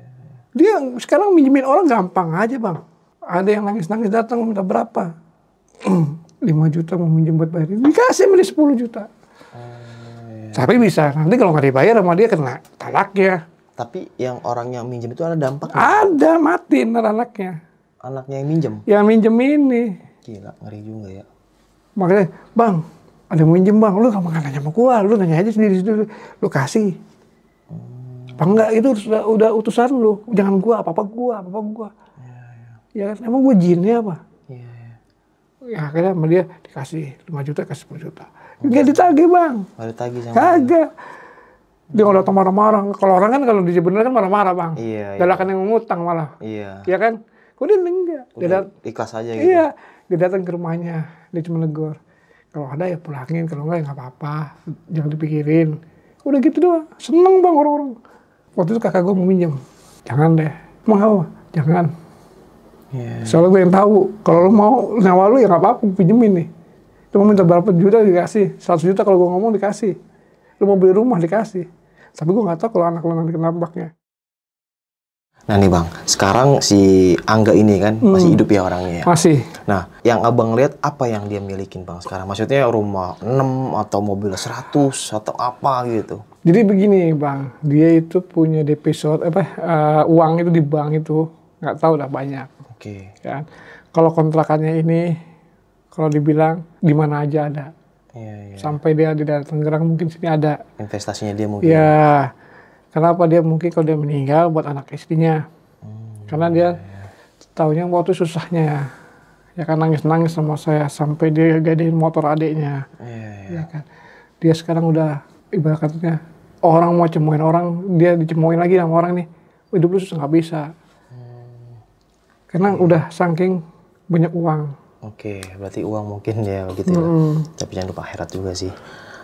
A: Dia sekarang minjemin orang gampang aja bang. Ada yang nangis-nangis datang minta berapa? 5 juta mau minjem buat bayarin Dikasih milih 10 juta. Hmm, ya. Tapi bisa. Nanti kalau nggak dibayar sama dia kena talak
B: ya. Tapi yang orang yang minjem itu ada dampaknya? Ada, mati ntar anaknya. Anaknya yang minjem?
A: Yang minjem ini. Gila, ngeri juga ya. Makanya, bang, ada yang minjem bang, lu gak nanya sama gua, lu nanya aja sendiri sendiri, lu kasih. Hmm. Apa enggak itu udah, udah utusan lu, jangan gua, apa apa gua, apa apa gua. Ya, ya. ya kan, emang gua jinnya apa? Ya, ya. ya akhirnya sama dia dikasih 5 juta, kasih 10 juta. Enggak, enggak ditagih bang.
B: Enggak ditagih sama Kagak.
A: Dia nggak datang marah-marah. Kalau orang kan kalau bener kan marah-marah bang. Iya. Galakan iya. yang ngutang malah. Iya. Iya kan? dia enggak. Udah,
B: ikhlas aja gitu. Iya
A: dia datang ke rumahnya dia cuma negor kalau ada ya pulangin kalau enggak ya nggak apa-apa jangan dipikirin udah gitu doang seneng bang orang-orang waktu itu kakak gue mau minjem jangan deh mau jangan yeah. soalnya gue yang tahu kalau lo mau nyawa lo ya nggak apa-apa pinjemin nih cuma minta berapa juta dikasih 100 juta kalau gue ngomong dikasih lo mau beli rumah dikasih tapi gue nggak tahu kalau anak lo nanti kena baknya.
B: Nah nih bang, sekarang si Angga ini kan hmm. masih hidup ya orangnya. Ya? Masih. Nah, yang abang lihat apa yang dia milikin bang sekarang? Maksudnya rumah 6 atau mobil 100 atau apa gitu?
A: Jadi begini bang, dia itu punya deposit apa uh, uang itu di bank itu nggak tahu lah banyak. Oke. Okay. Ya. Kan? Kalau kontrakannya ini, kalau dibilang di mana aja ada. Iya, iya. Sampai dia di daerah Tangerang mungkin sini ada.
B: Investasinya dia mungkin. Iya.
A: Ya Kenapa dia mungkin kalau dia meninggal buat anak istrinya? Hmm, Karena dia iya, ya. tahunya waktu susahnya ya Ya kan nangis-nangis sama saya sampai dia gadein motor adiknya. Iya, ya. Ya kan. Dia sekarang udah ibaratnya orang mau cemoin orang, dia dicemoin lagi sama orang nih. Hidup lu susah nggak bisa. Hmm. Karena hmm. udah saking banyak uang.
B: Oke, berarti uang mungkin ya begitu hmm. ya. Tapi jangan lupa akhirat juga sih.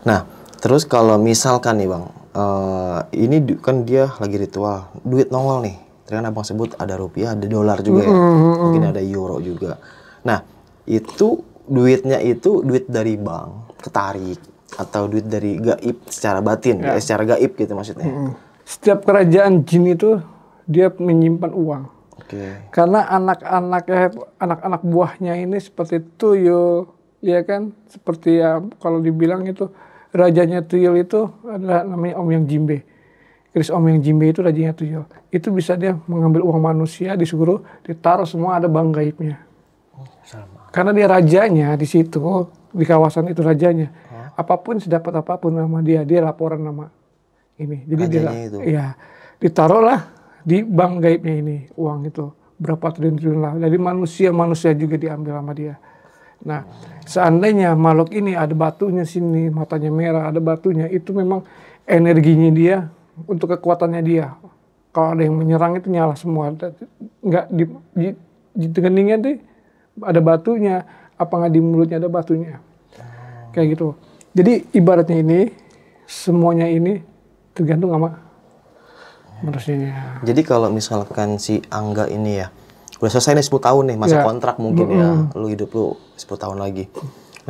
B: Nah, Terus kalau misalkan nih bang, uh, ini kan dia lagi ritual, duit nongol nih. Terus kan abang sebut ada rupiah, ada dolar juga ya, mm-hmm, mm-hmm. mungkin ada euro juga. Nah itu duitnya itu duit dari bank ketarik atau duit dari gaib secara batin, ya. Eh, secara gaib gitu maksudnya.
A: Mm-hmm. Setiap kerajaan jin itu dia menyimpan uang. Okay. Karena anak-anak eh, anak-anak buahnya ini seperti tuyul, ya kan, seperti ya kalau dibilang itu rajanya tuyul itu adalah namanya Om Yang Jimbe. Kris Om Yang Jimbe itu rajanya tuyul. Itu bisa dia mengambil uang manusia disuruh ditaruh semua ada bank gaibnya. Oh, Karena dia rajanya di situ, di kawasan itu rajanya. Huh? Apapun sedapat apapun nama dia, dia laporan nama ini. Jadi dia ya ditaruhlah di bank gaibnya ini uang itu berapa triliun triliun lah. Jadi manusia manusia juga diambil sama dia. Nah, seandainya makhluk ini ada batunya sini, matanya merah, ada batunya, itu memang energinya dia untuk kekuatannya dia. Kalau ada yang menyerang itu nyala semua. Nggak di, di, di tengeningnya deh ada batunya, apa nggak di mulutnya ada batunya. Kayak gitu. Jadi ibaratnya ini, semuanya ini tergantung sama manusianya.
B: Jadi kalau misalkan si Angga ini ya, udah selesai nih 10 tahun nih masa yeah. kontrak mungkin mm. ya lu hidup lu 10 tahun lagi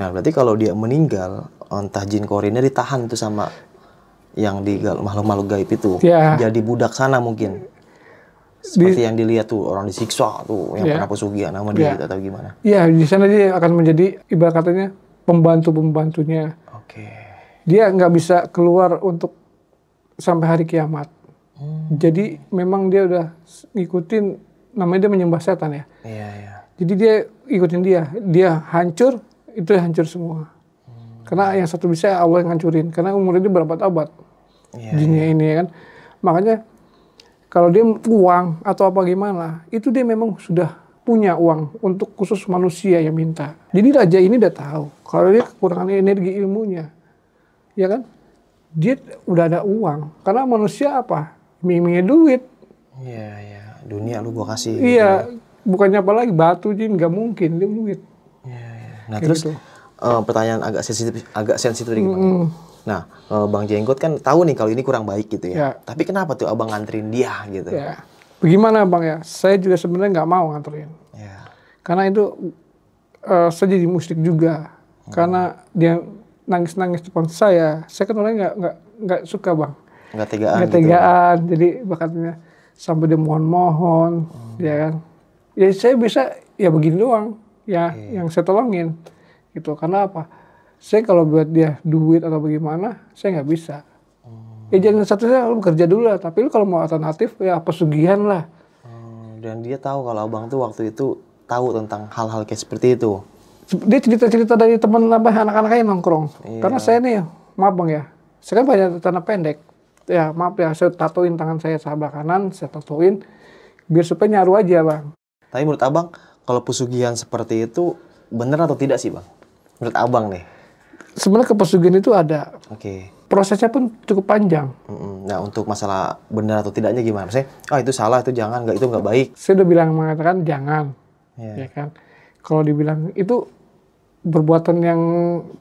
B: nah berarti kalau dia meninggal entah jin korinnya ditahan tuh sama yang di makhluk-makhluk gaib itu yeah. jadi budak sana mungkin seperti di, yang dilihat tuh orang disiksa tuh yang yeah. pernah pesugihan sama dia yeah. Gitu atau gimana
A: iya di sana dia akan menjadi ibarat katanya pembantu pembantunya oke okay. dia nggak bisa keluar untuk sampai hari kiamat hmm. jadi memang dia udah ngikutin namanya dia menyembah setan ya. Iya, iya. Jadi dia ikutin dia, dia hancur, itu hancur semua. Hmm. Karena yang satu bisa Allah yang hancurin, karena umurnya dia berabad-abad. Iya, dunia iya. ini ya kan. Makanya kalau dia uang atau apa gimana, itu dia memang sudah punya uang untuk khusus manusia yang minta. Jadi raja ini udah tahu kalau dia kekurangan energi ilmunya, ya kan? Dia udah ada uang karena manusia apa? Miminya duit.
B: Iya, iya dunia lu gue kasih. Gitu.
A: Iya, gitu. bukannya lagi batu jin nggak mungkin dia duit. Iya,
B: iya, iya. Nah Kayak terus gitu. uh, pertanyaan agak sensitif, agak sensitif gitu. Mm -hmm. Nah, uh, Bang Jenggot kan tahu nih kalau ini kurang baik gitu ya. ya. Tapi kenapa tuh abang nganterin dia gitu? Ya.
A: Bagaimana bang ya? Saya juga sebenarnya nggak mau nganterin. Ya. Karena itu uh, saya jadi musik juga. Hmm. Karena dia nangis-nangis depan saya. Saya kan orangnya nggak nggak nggak suka bang.
B: Nggak tegaan. Nggak gitu ya?
A: tegaan. Gitu. Jadi bakatnya sampai dia mohon-mohon hmm. ya kan ya saya bisa ya begini doang ya hmm. yang saya tolongin gitu karena apa saya kalau buat dia duit atau bagaimana saya nggak bisa hmm. ya jangan satu saya lu kerja dulu lah tapi lu kalau mau alternatif ya pesugihan lah
B: hmm. dan dia tahu kalau abang tuh waktu itu tahu tentang hal-hal kayak seperti itu
A: dia cerita-cerita dari teman apa anak-anaknya nongkrong iya. karena saya nih maaf bang ya saya kan banyak tanah pendek ya maaf ya saya tatoin tangan saya sebelah kanan saya tatoin biar supaya nyaru aja bang
B: tapi menurut abang kalau pesugihan seperti itu benar atau tidak sih bang menurut abang nih
A: sebenarnya kepesugihan itu ada oke okay. prosesnya pun cukup panjang
B: nah untuk masalah benar atau tidaknya gimana sih? Ah, oh itu salah itu jangan nggak itu nggak
A: baik saya udah bilang mengatakan jangan yeah. ya kan kalau dibilang itu perbuatan yang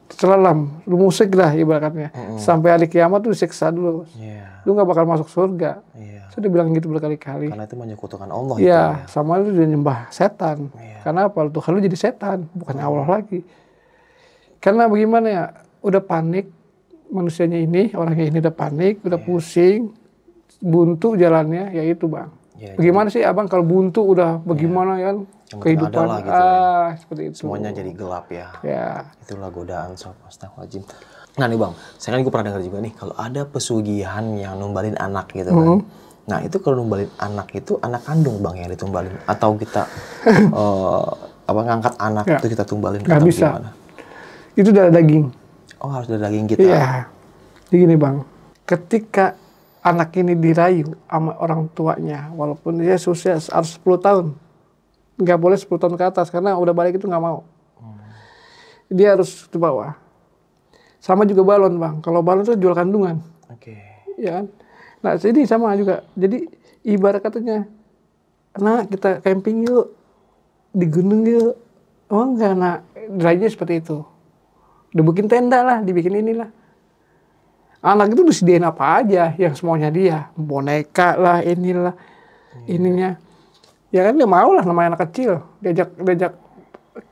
A: celalam, lu musik lah ibaratnya mm -hmm. sampai hari kiamat tuh disiksa dulu yeah. lu nggak bakal masuk surga yeah. saya udah bilang gitu berkali-kali karena itu menyekutukan Allah Iya, yeah. iya, sama lu udah nyembah setan yeah. karena apa Tuhan lu jadi setan bukan mm -hmm. Allah lagi karena bagaimana ya udah panik manusianya ini orangnya ini udah panik udah yeah. pusing buntu jalannya ya itu bang Ya, bagaimana jadi, sih abang kalau buntu udah bagaimana ya, ya kehidupan gitu ya.
B: ah, seperti itu. Semuanya jadi gelap ya. Ya. Itulah godaan soal wajib. Nah nih bang, saya kan gue pernah dengar juga nih kalau ada pesugihan yang numbalin anak gitu kan. Mm -hmm. Nah itu kalau numbalin anak itu anak kandung bang yang ditumbalin atau kita uh, apa ngangkat anak ya. itu kita tumbalin Gak atau bisa. gimana?
A: Itu dari daging.
B: Oh harus dari daging kita. Iya.
A: Jadi gini bang, ketika anak ini dirayu sama orang tuanya walaupun dia usia harus 10 tahun nggak boleh 10 tahun ke atas karena udah balik itu nggak mau hmm. dia harus ke bawah sama juga balon bang kalau balon itu jual kandungan oke okay. ya kan? nah jadi sama juga jadi ibarat katanya nah kita camping yuk di gunung yuk oh enggak nak dirayunya seperti itu dibikin tenda lah dibikin inilah anak itu disediain apa aja yang semuanya dia boneka lah inilah hmm. ininya ya kan dia mau lah namanya anak kecil diajak diajak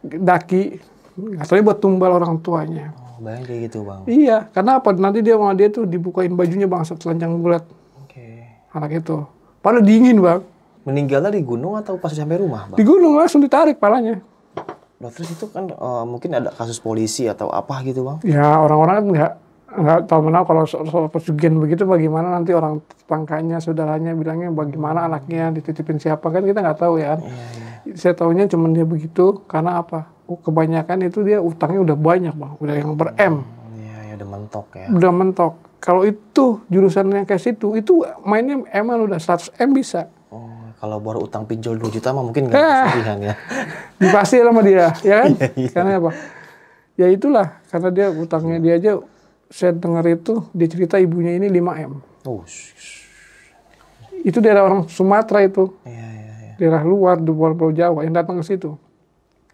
A: daki katanya buat tumbal orang tuanya oh,
B: banyak kayak gitu bang
A: iya karena apa nanti dia sama dia tuh dibukain bajunya bang telanjang bulat okay. anak itu padahal dingin bang meninggalnya di gunung atau pas sampai rumah bang di gunung langsung ditarik palanya Loh, terus itu kan uh, mungkin
B: ada kasus polisi atau apa gitu bang?
A: Ya orang-orang kan nggak nggak tahu menahu kalau soal, soal pesugihan begitu bagaimana nanti orang tetangganya saudaranya bilangnya bagaimana anaknya dititipin siapa kan kita nggak tahu ya kan? yeah, yeah. saya tahunya cuma dia begitu karena apa oh, kebanyakan itu dia utangnya udah banyak bang udah yang ber m hmm,
B: iya, yeah, udah mentok ya
A: udah mentok kalau itu jurusannya kayak situ itu mainnya emang udah 100 m bisa
B: oh, kalau baru utang
A: pinjol 2 juta mah mungkin nggak pesugihan ya dipasti sama dia ya kan iya, iya. karena apa ya itulah karena dia utangnya dia aja saya dengar itu dia cerita ibunya ini 5M. Oh. Itu daerah orang Sumatera itu. Iya, iya, iya. Daerah luar, di luar Pulau Jawa yang datang ke situ.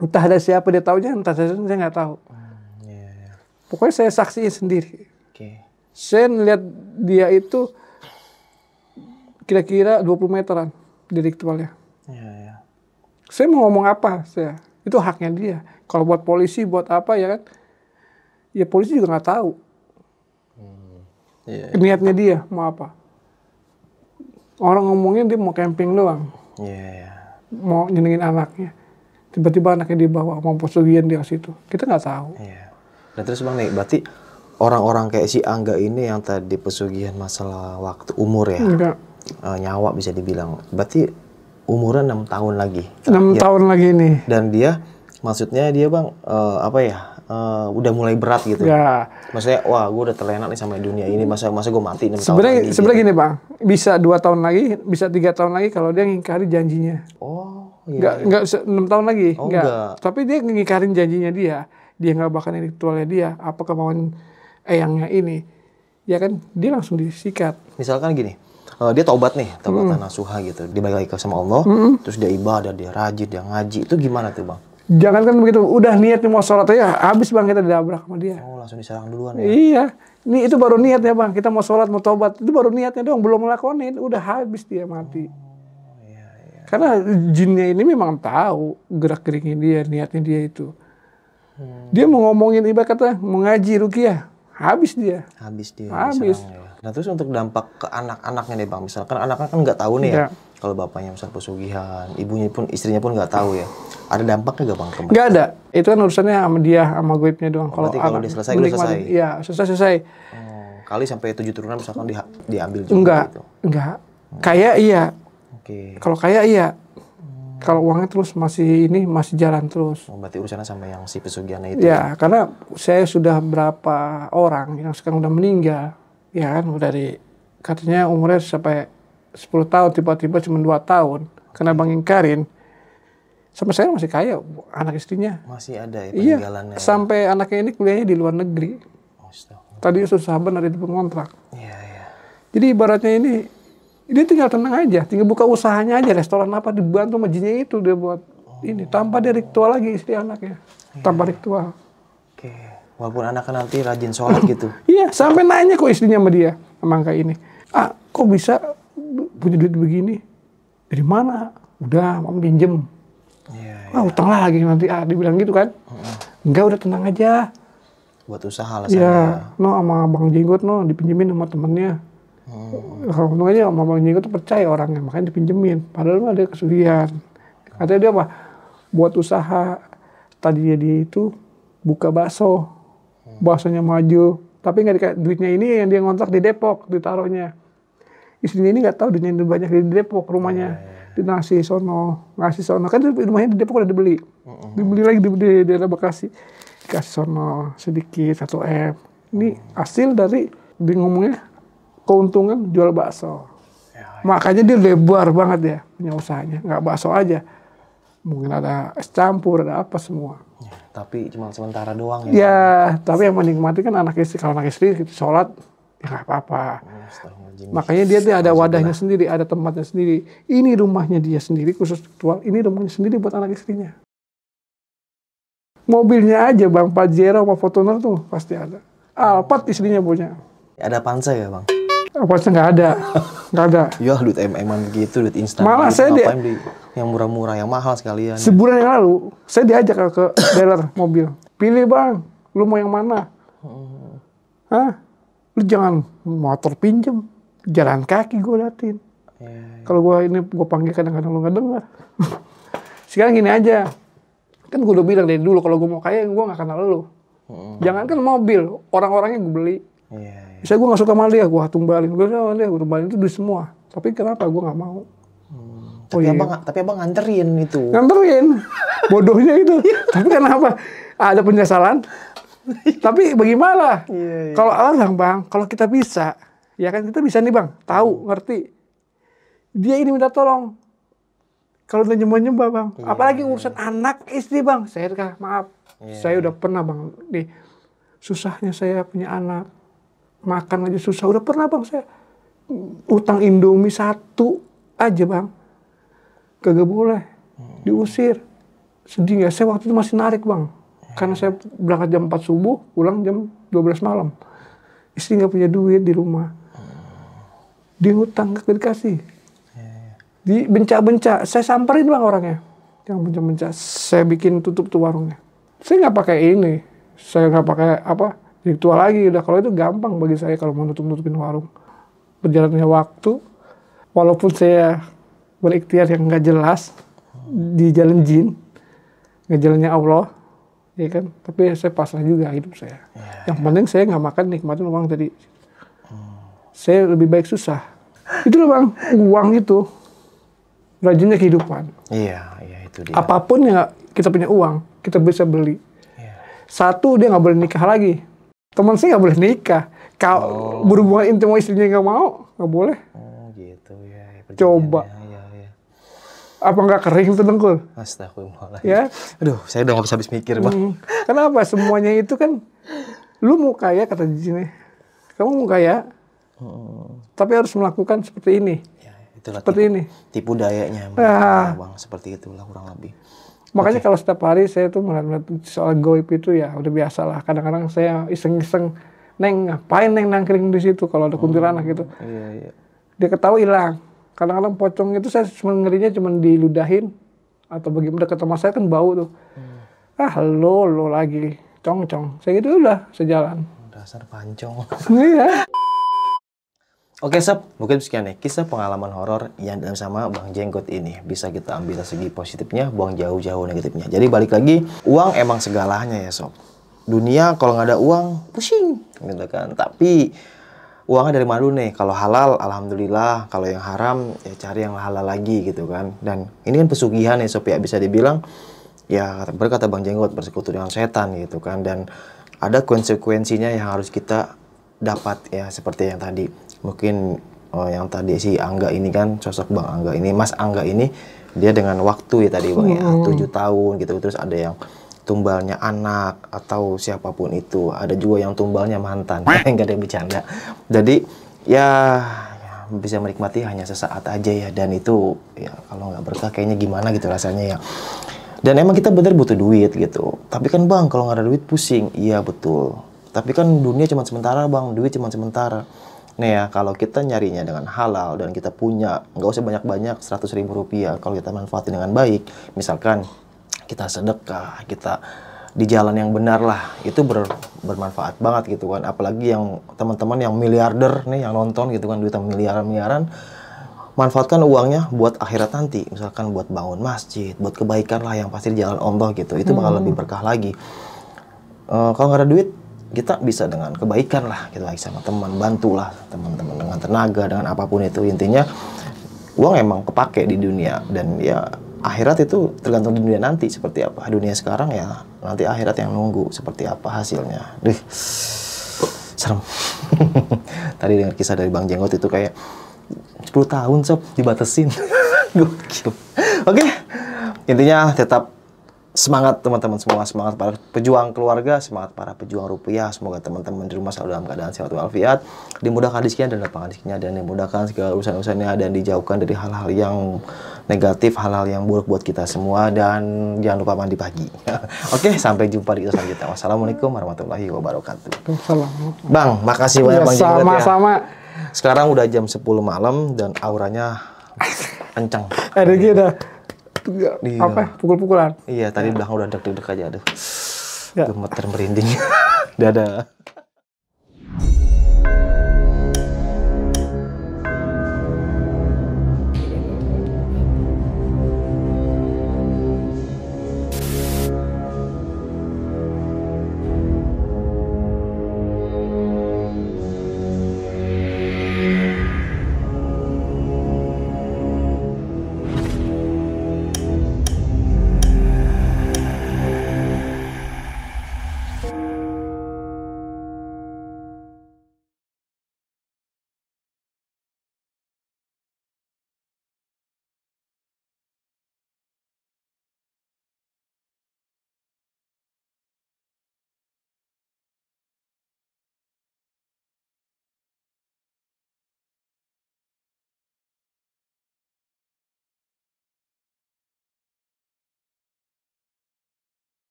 A: Entah ada siapa dia tahu aja, entah saya saya nggak tahu. Hmm, iya, iya. Pokoknya saya saksiin sendiri. Okay. Saya melihat dia itu kira-kira 20 meteran ritualnya. Iya, ya. Saya mau ngomong apa saya? Itu haknya dia. Kalau buat polisi buat apa ya kan? Ya polisi juga nggak tahu Yeah. Iya. Niatnya dia mau apa? Orang ngomongnya dia mau camping doang. Yeah. Iya. Mau nyenengin anaknya. Tiba-tiba anaknya dibawa mau pesugihan dia situ. Kita nggak tahu. Yeah. Iya.
B: Dan terus bang nih, berarti orang-orang kayak si Angga ini yang tadi pesugihan masalah waktu umur ya? Enggak. Eh, nyawa bisa dibilang. Berarti umurnya enam tahun lagi. Enam tahun lagi ini Dan dia, maksudnya dia bang, e, apa ya? uh, udah mulai berat gitu. Ya. Maksudnya wah gue udah terlena nih sama dunia ini masa masa gue mati nih. Sebenarnya gitu. sebenarnya
A: gitu. gini bang, bisa dua tahun lagi, bisa tiga tahun lagi kalau dia ngingkari janjinya. Oh. Iya. Gak iya. enam tahun lagi. Oh, enggak. enggak. Tapi dia ngingkarin janjinya dia, dia nggak bahkan intelektualnya dia, apa kemauan eyangnya ini, ya kan dia langsung disikat.
B: Misalkan gini, uh, dia taubat nih, taubat mm. nasuha gitu, dia balik lagi sama Allah, mm -hmm. terus dia ibadah, dia rajin, dia ngaji, itu gimana tuh bang?
A: Jangan kan begitu, udah niat nih mau sholat aja, ya habis bang kita didabrak sama dia. Oh, langsung diserang duluan ya? Iya. Ini itu baru niat ya bang, kita mau sholat, mau tobat. Itu baru niatnya dong, belum ngelakonin, udah habis dia mati. Oh, iya, iya. Karena jinnya ini memang tahu gerak-geriknya dia, niatnya dia itu. Hmm. Dia mau ngomongin ibarat kata, mengaji rukiah, habis dia.
B: Habis dia. Habis. Diserang, ya. Nah terus untuk dampak ke anak-anaknya nih bang, misalkan anak-anak kan nggak tahu nih ya. ya kalau bapaknya misal pesugihan, ibunya pun istrinya pun nggak tahu ya. Ada dampaknya gak bang? Nggak
A: ada. Itu kan urusannya sama dia, sama gue doang. Oh, kalau kalau udah selesai, udah selesai. Iya, selesai selesai.
B: Hmm, kali sampai tujuh turunan misalkan di, diambil juga. Enggak, gitu.
A: enggak. Hmm. Kaya iya. Oke. Okay. Kalau kaya iya. Hmm. Kalau uangnya terus masih ini masih jalan terus. Oh,
B: berarti urusannya sama yang si Pesugihan itu. Ya,
A: ya, karena saya sudah berapa orang yang sekarang udah meninggal, ya kan dari katanya umurnya sampai 10 tahun tiba-tiba cuma 2 tahun karena iya. Bang Ingkarin sampai saya masih kaya anak istrinya
B: masih ada ya iya, ya?
A: sampai ya. anaknya ini kuliahnya di luar negeri tadi susah benar itu kontrak iya, iya. jadi ibaratnya ini ini tinggal tenang aja tinggal buka usahanya aja restoran apa dibantu majinya itu dia buat oh. ini tanpa dia ritual lagi istri anaknya iya. tanpa ritual
B: oke walaupun anaknya nanti rajin sholat gitu
A: iya sampai nanya kok istrinya sama dia sama kayak ini ah kok bisa punya duit begini dari mana udah mau pinjem ya, yeah. Iya. utang lagi nanti ah dibilang gitu kan enggak udah tenang aja
B: buat usaha lah ya
A: no sama bang jenggot no dipinjemin sama temennya hmm. kalau untungnya sama bang jenggot percaya orangnya makanya dipinjemin padahal ada kesulitan mm. katanya dia apa buat usaha tadinya dia itu buka bakso mm. baksonya maju tapi nggak duitnya ini yang dia ngontrak di Depok ditaruhnya istrinya ini nggak tahu dunia banyak di Depok rumahnya. Iya, iya, iya. Di nasi sono, nasi sono. Kan rumahnya di Depok udah dibeli. Dibeli lagi di, di, daerah Bekasi. Dikasih sono sedikit, satu M. Ini mm. hasil dari, di ngomongnya, keuntungan jual bakso. Ya, ya. Makanya dia lebar banget ya punya usahanya. Nggak bakso aja. Mungkin ada es campur, ada apa semua.
B: Ya, tapi cuma sementara doang ya?
A: Ya, tapi yang menikmati kan anak istri. Kalau anak istri sholat, ya nggak apa-apa. Oh, gini. Makanya dia tuh ada wadahnya sendiri, ada tempatnya sendiri. Ini rumahnya dia sendiri khusus ritual, ini rumahnya sendiri buat anak istrinya. Mobilnya aja Bang Pajero sama Fortuner tuh pasti ada. Alphard istrinya punya.
B: Ada Panza ya Bang?
A: Pansa nggak ada,
B: nggak ada. Ya duit em gitu, begitu, duit instan. Malah gitu. saya dia, di, yang murah-murah, yang mahal sekalian. Sebulan
A: yang lalu, saya diajak ke, ke dealer mobil. Pilih bang, lu mau yang mana? Hmm. Hah? Lu jangan motor pinjem jalan kaki gue liatin. Ya, Kalau gue ini gue panggil kadang-kadang lo nggak dengar. Sekarang gini aja, kan gue udah bilang dari dulu kalau gue mau kaya gue nggak kenal lo. Hmm. Jangan kan mobil, orang-orangnya gue beli. Yeah, Ya. Iya. Bisa gue nggak suka sama dia, gue tumbalin. Gue sama dia, gue tumbalin itu duit semua. Tapi kenapa gue nggak mau? Hmm. Tapi, oh, abang, iya. tapi abang nganterin itu. Nganterin. Bodohnya itu. tapi kenapa? Ada penyesalan. tapi bagaimana? Kalau orang bang, kalau kita bisa, Ya kan kita bisa nih bang, tahu, hmm. ngerti. Dia ini minta tolong. Kalau nyembah-nyembah bang, yeah. apalagi urusan anak istri bang, saya kah maaf, yeah. saya udah pernah bang nih susahnya saya punya anak makan aja susah udah pernah bang saya utang indomie satu aja bang kagak boleh hmm. diusir sedih nggak saya waktu itu masih narik bang hmm. karena saya berangkat jam 4 subuh pulang jam 12 malam istri nggak punya duit di rumah dia ngutang gak dikasih. Iya, iya. di bencak bencak Saya samperin bang orangnya. Yang bencak-bencak, Saya bikin tutup tuh warungnya. Saya nggak pakai ini. Saya nggak pakai apa tua lagi. Udah kalau itu gampang bagi saya kalau mau nutup-nutupin warung. Berjalannya waktu, walaupun saya berikhtiar yang nggak jelas di jalan jin, jalannya Allah, ya kan. Tapi ya saya pasrah juga hidup saya. Iya, yang penting saya nggak makan nikmatin uang tadi. Hmm. Saya lebih baik susah itu loh bang, uang itu rajinnya kehidupan.
B: Iya, iya itu
A: dia. Apapun yang kita punya uang, kita bisa beli. Iya. Satu dia nggak boleh nikah lagi. Teman saya nggak boleh nikah. Kalau oh. berhubungan intim sama istrinya nggak mau, nggak boleh. Oh gitu ya. ya Coba. Ya, ya. Apa nggak kering tuh dengkul?
B: Astagfirullah. Ya. Aduh, saya udah nggak bisa habis mikir bang. Hmm.
A: Kenapa? Semuanya itu kan, lu mau kaya kata di sini. Kamu mau kaya, Hmm. Tapi harus melakukan seperti ini. Ya, seperti tipu, ini.
B: Tipu dayanya.
A: Nah, bang, seperti
B: itulah kurang lebih.
A: Makanya okay. kalau setiap hari saya tuh melihat soal goib itu ya udah biasa lah. Kadang-kadang saya iseng-iseng, neng ngapain neng nangkring di situ kalau ada kuntilanak gitu. Hmm, iya, iya. Dia ketahui hilang. Kadang-kadang pocong itu saya cuma ngerinya cuma diludahin atau bagaimana dekat rumah saya kan bau tuh. Hmm. Ah lo lo lagi cong cong. Saya gitu udah sejalan. Dasar pancong. Iya.
B: Oke sob, mungkin sekian nih ya kisah pengalaman horor yang dalam sama Bang Jenggot ini. Bisa kita ambil segi positifnya, buang jauh-jauh negatifnya. Jadi balik lagi, uang emang segalanya ya sob. Dunia kalau nggak ada uang, pusing gitu kan. Tapi uangnya dari mana nih? Kalau halal, alhamdulillah. Kalau yang haram, ya cari yang halal lagi gitu kan. Dan ini kan pesugihan ya sob ya, bisa dibilang ya berkata Bang Jenggot bersekutu dengan setan gitu kan. Dan ada konsekuensinya yang harus kita dapat ya seperti yang tadi mungkin oh, yang tadi si Angga ini kan sosok Bang Angga ini Mas Angga ini dia dengan waktu ya tadi Bang ya hmm. tujuh tahun gitu terus ada yang tumbalnya anak atau siapapun itu ada juga yang tumbalnya mantan enggak ada yang bercanda jadi ya, ya bisa menikmati hanya sesaat aja ya dan itu ya kalau nggak berkah kayaknya gimana gitu rasanya ya dan emang kita bener butuh duit gitu tapi kan bang kalau nggak ada duit pusing iya betul tapi kan dunia cuma sementara bang duit cuma sementara Nih ya, kalau kita nyarinya dengan halal dan kita punya, nggak usah banyak-banyak, 100 ribu rupiah, kalau kita manfaatin dengan baik, misalkan kita sedekah, kita di jalan yang benar lah, itu ber, bermanfaat banget gitu kan. Apalagi yang teman-teman yang miliarder nih, yang nonton gitu kan, duitnya miliaran-miliaran, manfaatkan uangnya buat akhirat nanti misalkan buat bangun masjid buat kebaikan lah yang pasti di jalan Allah gitu itu bakal hmm. lebih berkah lagi uh, kalau nggak ada duit kita bisa dengan kebaikan lah kita lagi sama teman bantulah teman-teman dengan tenaga dengan apapun itu intinya uang emang kepake di dunia dan ya akhirat itu tergantung di dunia nanti seperti apa dunia sekarang ya nanti akhirat yang nunggu seperti apa hasilnya deh serem tadi dengar kisah dari Bang Jenggot itu kayak 10 tahun sob dibatesin gokil oke okay. intinya tetap semangat teman-teman semua semangat para pejuang keluarga semangat para pejuang rupiah semoga teman-teman di rumah selalu dalam keadaan sehat walafiat dimudahkan rezekinya dan lapangan rezekinya dan dimudahkan segala urusan-urusannya dan dijauhkan dari hal-hal yang negatif hal-hal yang buruk buat kita semua dan jangan lupa mandi pagi oke sampai jumpa di usaha kita. wassalamualaikum warahmatullahi wabarakatuh
A: bang makasih banyak ya, bang sama-sama ya.
B: sekarang udah jam 10 malam dan auranya kencang
A: ada gitu iya. apa pukul-pukulan iya tadi ya. belakang
B: udah deg-deg aja aduh ya. gemeter merinding dadah